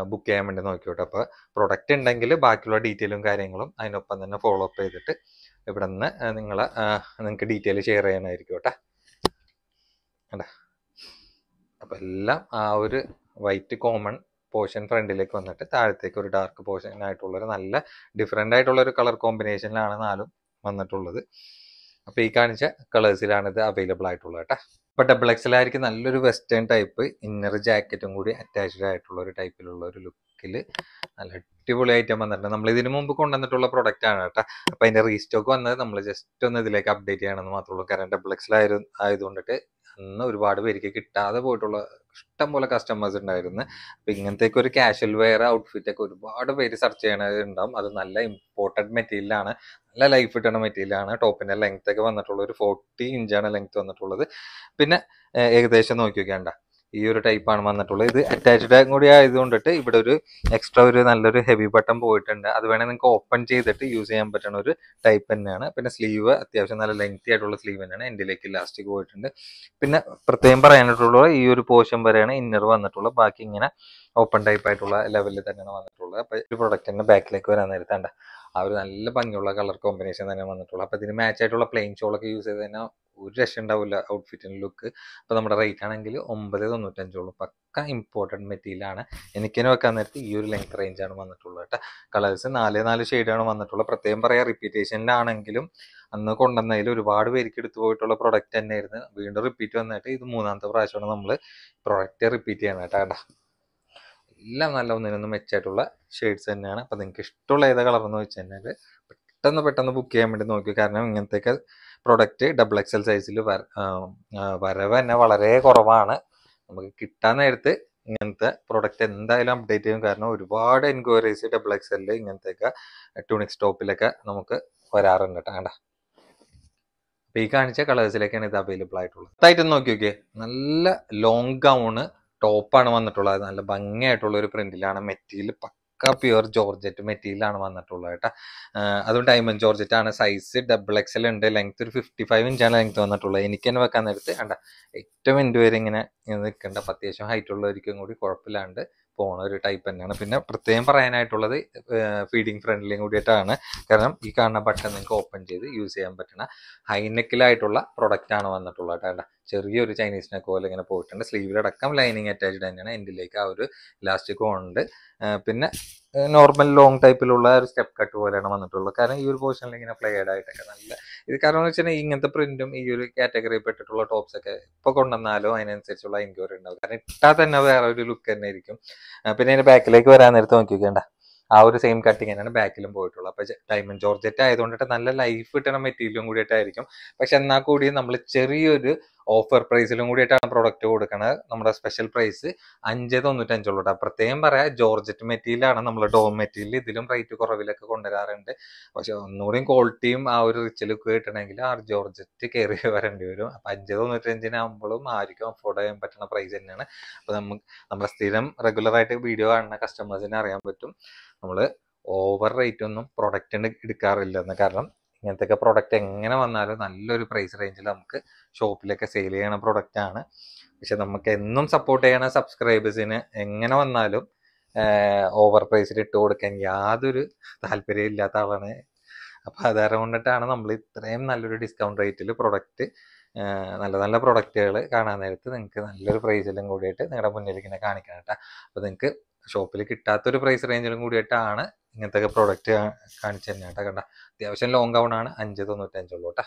ബുക്ക് ചെയ്യാൻ വേണ്ടി നോക്കിയോട്ടെ അപ്പോൾ പ്രൊഡക്റ്റ് ഉണ്ടെങ്കിൽ ബാക്കിയുള്ള ഡീറ്റെയിലും കാര്യങ്ങളും അതിനൊപ്പം തന്നെ ഫോളോ അപ്പ് ചെയ്തിട്ട് ഇവിടെ നിന്ന് നിങ്ങൾ നിങ്ങൾക്ക് ഡീറ്റെയിൽ ഷെയർ ചെയ്യണമായിരിക്കും കേട്ടോ കണ്ട അപ്പം എല്ലാം ആ ഒരു വൈറ്റ് കോമൺ പോർഷൻ ഫ്രണ്ടിലേക്ക് വന്നിട്ട് താഴത്തേക്ക് ഒരു ഡാർക്ക് പോർഷൻ ആയിട്ടുള്ളൊരു നല്ല ഡിഫറെൻ്റ് ആയിട്ടുള്ളൊരു കളർ കോമ്പിനേഷനിലാണ് നാലും വന്നിട്ടുള്ളത് അപ്പം ഈ കാണിച്ച കളേഴ്സിലാണ് ഇത് അവൈലബിൾ ആയിട്ടുള്ളത് കേട്ടോ അപ്പം ഡബിൾ എക്സലായിരിക്കും നല്ലൊരു വെസ്റ്റേൺ ടൈപ്പ് ഇന്നർ ജാക്കറ്റും കൂടി അറ്റാച്ച്ഡ് ആയിട്ടുള്ള ഒരു ടൈപ്പിലുള്ള ഒരു ലുക്കിൽ നല്ല അടിപൊളി ഐറ്റം വന്നിട്ടുണ്ട് നമ്മൾ ഇതിനു മുമ്പ് കൊണ്ടുവന്നിട്ടുള്ള പ്രൊഡക്റ്റ് ആണ് കേട്ടോ അപ്പം അതിൻ്റെ റീസ്റ്റോക്ക് വന്നത് നമ്മൾ ജസ്റ്റ് ഒന്ന് ഇതിലേക്ക് അപ്ഡേറ്റ് ചെയ്യണമെന്ന് മാത്രമുള്ളൂ കാരണം ഡബിൾ എക്സൽ ആയതുകൊണ്ടിട്ട് അന്ന് ഒരുപാട് പേർക്ക് കിട്ടാതെ പോയിട്ടുള്ള ഇഷ്ടംപോലെ കസ്റ്റമേഴ്സ് ഉണ്ടായിരുന്നു അപ്പം ഇങ്ങനത്തേക്ക് ഒരു കാഷ്വൽ വെയർ ഔട്ട്ഫിറ്റ് ഒക്കെ ഒരുപാട് പേര് സെർച്ച് ചെയ്യണതുണ്ടാവും അത് നല്ല ഇമ്പോർട്ടൻറ്റ് മെറ്റീരിയലാണ് നല്ല ലൈഫ് കിട്ടുന്ന മെറ്റീരിയലാണ് ടോപ്പിൻ്റെ ലെങ്ത് ഒക്കെ വന്നിട്ടുള്ളത് ഒരു ഫോർട്ടി ഇഞ്ചാണ് ലെങ്ത് വന്നിട്ടുള്ളത് പിന്നെ ഏകദേശം നോക്കി നോക്കിയാണ്ട ഈ ഒരു ടൈപ്പാണ് വന്നിട്ടുള്ളത് ഇത് അറ്റാച്ച്ഡ് കൂടി ആയതുകൊണ്ടിട്ട് ഇവിടെ ഒരു എക്സ്ട്രാ ഒരു നല്ലൊരു ഹെവി ബട്ടൺ പോയിട്ടുണ്ട് അത് വേണേൽ നിങ്ങൾക്ക് ഓപ്പൺ ചെയ്തിട്ട് യൂസ് ചെയ്യാൻ പറ്റുന്ന ഒരു ടൈപ്പ് തന്നെയാണ് പിന്നെ സ്ലീവ് അത്യാവശ്യം നല്ല ലെങ്തി ആയിട്ടുള്ള സ്ലീവ് തന്നെയാണ് എൻ്റെലേക്ക് ഇലാസ്റ്റിക് പോയിട്ടുണ്ട് പിന്നെ പ്രത്യേകം പറയാനായിട്ടുള്ള ഈ ഒരു പോർഷൻ വരെയാണ് ഇന്നർ വന്നിട്ടുള്ളത് ബാക്കി ഇങ്ങനെ ഓപ്പൺ ടൈപ്പ് ആയിട്ടുള്ള ലെവലിൽ തന്നെയാണ് വന്നിട്ടുള്ളത് അപ്പോൾ ഈ തന്നെ ബാക്കിലേക്ക് വരാൻ നേരത്തേണ്ട ആ ഒരു നല്ല ഭംഗിയുള്ള കളർ കോമ്പിനേഷൻ തന്നെ വന്നിട്ടുള്ളൂ അപ്പം ഇതിന് മാച്ച് ആയിട്ടുള്ള പ്ലെയിൻ ഷോളൊക്കെ യൂസ് ചെയ്ത് തന്നെ ഒരു രക്ഷ ഉണ്ടാവില്ല ഔട്ട്ഫിറ്റിൻ്റെ ലുക്ക് അപ്പം നമ്മുടെ റേറ്റ് ആണെങ്കിൽ ഒമ്പത് തൊണ്ണൂറ്റഞ്ചോളം പക്ക ഇമ്പോർട്ടൻറ്റ് മെറ്റീരിയലാണ് എനിക്കിനെ വെക്കാൻ നേരത്തെ ഈ ഒരു ലെങ്ത് റേഞ്ചാണ് വന്നിട്ടുള്ളത് കേട്ടോ കളേഴ്സ് നാല് നാല് ഷെയ്ഡാണ് വന്നിട്ടുള്ളത് പ്രത്യേകം പറയാം റിപ്പീറ്റേഷനിലാണെങ്കിലും അന്ന് കൊണ്ടുവന്നതിൽ ഒരുപാട് പേർക്ക് എടുത്തു പോയിട്ടുള്ള പ്രൊഡക്റ്റ് തന്നെയായിരുന്നു വീണ്ടും റിപ്പീറ്റ് വന്നിട്ട് ഇത് മൂന്നാമത്തെ പ്രാവശ്യമാണ് നമ്മൾ പ്രൊഡക്റ്റ് റിപ്പീറ്റ് ചെയ്യണം കേട്ടോ എല്ലാം നല്ല ഒന്നിനൊന്നും മെച്ചായിട്ടുള്ള ഷെയ്ഡ്സ് തന്നെയാണ് അപ്പോൾ നിങ്ങൾക്ക് ഇഷ്ടമുള്ള ഏത് കളറെന്ന് വെച്ച് കഴിഞ്ഞാൽ പെട്ടെന്ന് പെട്ടെന്ന് ബുക്ക് ചെയ്യാൻ വേണ്ടി നോക്കി കാരണം ഇങ്ങനത്തെയൊക്കെ പ്രൊഡക്റ്റ് ഡബിൾ എക്സൽ സൈസിൽ വരവ് തന്നെ വളരെ കുറവാണ് നമുക്ക് കിട്ടാൻ നേരത്ത് ഇങ്ങനത്തെ പ്രൊഡക്റ്റ് എന്തായാലും അപ്ഡേറ്റ് ചെയ്യും കാരണം ഒരുപാട് എൻക്വയറീസ് ഡബിൾ എക്സലിൽ ഇങ്ങനത്തെയൊക്കെ ട്യൂണിക് സ്റ്റോപ്പിലൊക്കെ നമുക്ക് വരാറുണ്ട് കേട്ടോ അപ്പോൾ ഈ കാണിച്ച കളേഴ്സിലേക്കാണ് ഇത് അവൈലബിൾ ആയിട്ടുള്ളത് തായിട്ട് നോക്കി നോക്കിയേ നല്ല ലോങ് ഗൗണ് ടോപ്പാണ് വന്നിട്ടുള്ളത് നല്ല ഭംഗിയായിട്ടുള്ള ഒരു പ്രിന്റിലാണ് മെറ്റീരിയൽ പക്ക പ്യുവർ ജോർജറ്റ് മെറ്റീരിയലാണ് വന്നിട്ടുള്ളത് കേട്ടോ അതും ഡയമണ്ട് ജോർജറ്റ് ആണ് സൈസ് ഡബിൾ എക്സൽ ഉണ്ട് ലെങ്ത് ഒരു ഫിഫ്റ്റി ഫൈവ് ഇഞ്ചാണ് ലെങ്ത് വന്നിട്ടുള്ളത് എനിക്ക് തന്നെ വെക്കാൻ നേരത്ത് കണ്ട ഏറ്റവും എൻ്റെ പേര് ഇങ്ങനെ നിൽക്കേണ്ട അത്യാവശ്യം ഹൈറ്റ് ഉള്ളവർക്കും കൂടി കുഴപ്പമില്ലാണ്ട് പോണ ഒരു ടൈപ്പ് തന്നെയാണ് പിന്നെ പ്രത്യേകം പറയാനായിട്ടുള്ളത് ഫീഡിങ് ഫ്രണ്ട്ലിയും കൂടിയിട്ടാണ് കാരണം ഈ കാണുന്ന ബട്ടൺ നിങ്ങൾക്ക് ഓപ്പൺ ചെയ്ത് യൂസ് ചെയ്യാൻ പറ്റുന്ന ഹൈനെക്കിലായിട്ടുള്ള പ്രൊഡക്റ്റാണ് വന്നിട്ടുള്ളത് കേട്ടോ ചെറിയൊരു ചൈനീസ് നെക്ക് പോലെ ഇങ്ങനെ പോയിട്ടുണ്ട് സ്ലീവിലടക്കം ലൈനിങ് അറ്റാച്ച്ഡ് തന്നെയാണ് എൻഡിലേക്ക് ആ ഒരു ഇലാസ്റ്റിക് ഉണ്ട് പിന്നെ നോർമൽ ലോങ് ടൈപ്പിലുള്ള ഒരു സ്റ്റെപ്പ് കട്ട് പോലെയാണ് വന്നിട്ടുള്ളത് കാരണം ഈ ഒരു പോർഷനിൽ ഇങ്ങനെ പ്ലേഡ് ആയിട്ടൊക്കെ നല്ല ഇത് കാരണം എന്ന് വെച്ചാൽ ഇങ്ങനത്തെ പ്രിന്റും ഈ ഒരു കാറ്റഗറി പെട്ടിട്ടുള്ള ടോപ്സ് ഒക്കെ ഇപ്പോൾ കൊണ്ടുവന്നാലും അതിനനുസരിച്ചുള്ള എൻക്വയറി ഉണ്ടാവും കാരണം ഇട്ടാൽ തന്നെ വേറെ ഒരു ലുക്ക് തന്നെ ആയിരിക്കും പിന്നെ അതിൻ്റെ ബാക്കിലേക്ക് വരാൻ നേരത്ത് നോക്കിക്കേണ്ട ആ ഒരു സെയിം കട്ടിങ് തന്നെയാണ് ബാക്കിലും പോയിട്ടുള്ളത് അപ്പൊ ഡയമണ്ട് ജോർജറ്റ് ആയതുകൊണ്ടിട്ട് നല്ല ലൈഫ് കിട്ടണ മെറ്റീരിയലും കൂടിയിട്ടായിരിക്കും പക്ഷെ എന്നാൽ കൂടി നമ്മൾ ചെറിയൊരു ഓഫർ പ്രൈസിലും കൂടിയിട്ടാണ് പ്രോഡക്റ്റ് കൊടുക്കുന്നത് നമ്മുടെ സ്പെഷ്യൽ പ്രൈസ് അഞ്ച് തൊണ്ണൂറ്റഞ്ചുള്ളൂ കേട്ടോ പ്രത്യേകം പറയാം ജോർജറ്റ് മെറ്റീരിയലാണ് നമ്മൾ ഡോം മെറ്റീരിയൽ ഇതിലും റേറ്റ് കുറവിലൊക്കെ കൊണ്ടുവരാറുണ്ട് പക്ഷെ ഒന്നുകൂടിയും ക്വാളിറ്റിയും ആ ഒരു റിച്ച് ലുക്ക് കിട്ടണമെങ്കിൽ ആ ജോർജറ്റ് കയറി വരേണ്ടി വരും അപ്പൊ അഞ്ച് തൊണ്ണൂറ്റഞ്ചിനാകുമ്പോഴും ആർക്കും അഫോർഡ് ചെയ്യാൻ പറ്റുന്ന പ്രൈസ് തന്നെയാണ് അപ്പൊ നമുക്ക് നമ്മുടെ സ്ഥിരം ആയിട്ട് വീഡിയോ കാണുന്ന കസ്റ്റമേഴ്സിനെ അറിയാൻ പറ്റും നമ്മൾ ഓവർ റേറ്റ് ഒന്നും പ്രൊഡക്റ്റിന് എടുക്കാറില്ലെന്ന് കാരണം ഇങ്ങനത്തെയൊക്കെ പ്രോഡക്റ്റ് എങ്ങനെ വന്നാലും നല്ലൊരു പ്രൈസ് റേഞ്ചിൽ നമുക്ക് ഷോപ്പിലൊക്കെ സെയിൽ ചെയ്യണ ആണ് പക്ഷെ നമുക്ക് എന്നും സപ്പോർട്ട് ചെയ്യണ സബ്സ്ക്രൈബേഴ്സിന് എങ്ങനെ വന്നാലും ഓവർ പ്രൈസിൽ ഇട്ട് കൊടുക്കാൻ യാതൊരു താല്പര്യം ഇല്ലാത്ത ആളാണ് അപ്പോൾ ആധാരം കൊണ്ടിട്ടാണ് നമ്മൾ ഇത്രയും നല്ലൊരു ഡിസ്കൗണ്ട് റേറ്റിൽ പ്രൊഡക്റ്റ് നല്ല നല്ല പ്രൊഡക്റ്റുകൾ കാണാൻ നേരത്ത് നിങ്ങൾക്ക് നല്ലൊരു പ്രൈസിലും കൂടിയിട്ട് നിങ്ങളുടെ മുന്നിൽ ഇങ്ങനെ കാണിക്കണം കേട്ടോ അപ്പോൾ നിങ്ങൾക്ക് ഷോപ്പിൽ കിട്ടാത്തൊരു പ്രൈസ് റേഞ്ചിലും കൂടിയിട്ടാണ് ഇങ്ങനത്തെ പ്രൊഡക്റ്റ് കാണിച്ചു തന്നെ കേട്ടോ കണ്ട അത്യാവശ്യം ലോങ് ഗൗൺ ആണ് അഞ്ച് തൊണ്ണൂറ്റഞ്ചുള്ളൂ കേട്ടോ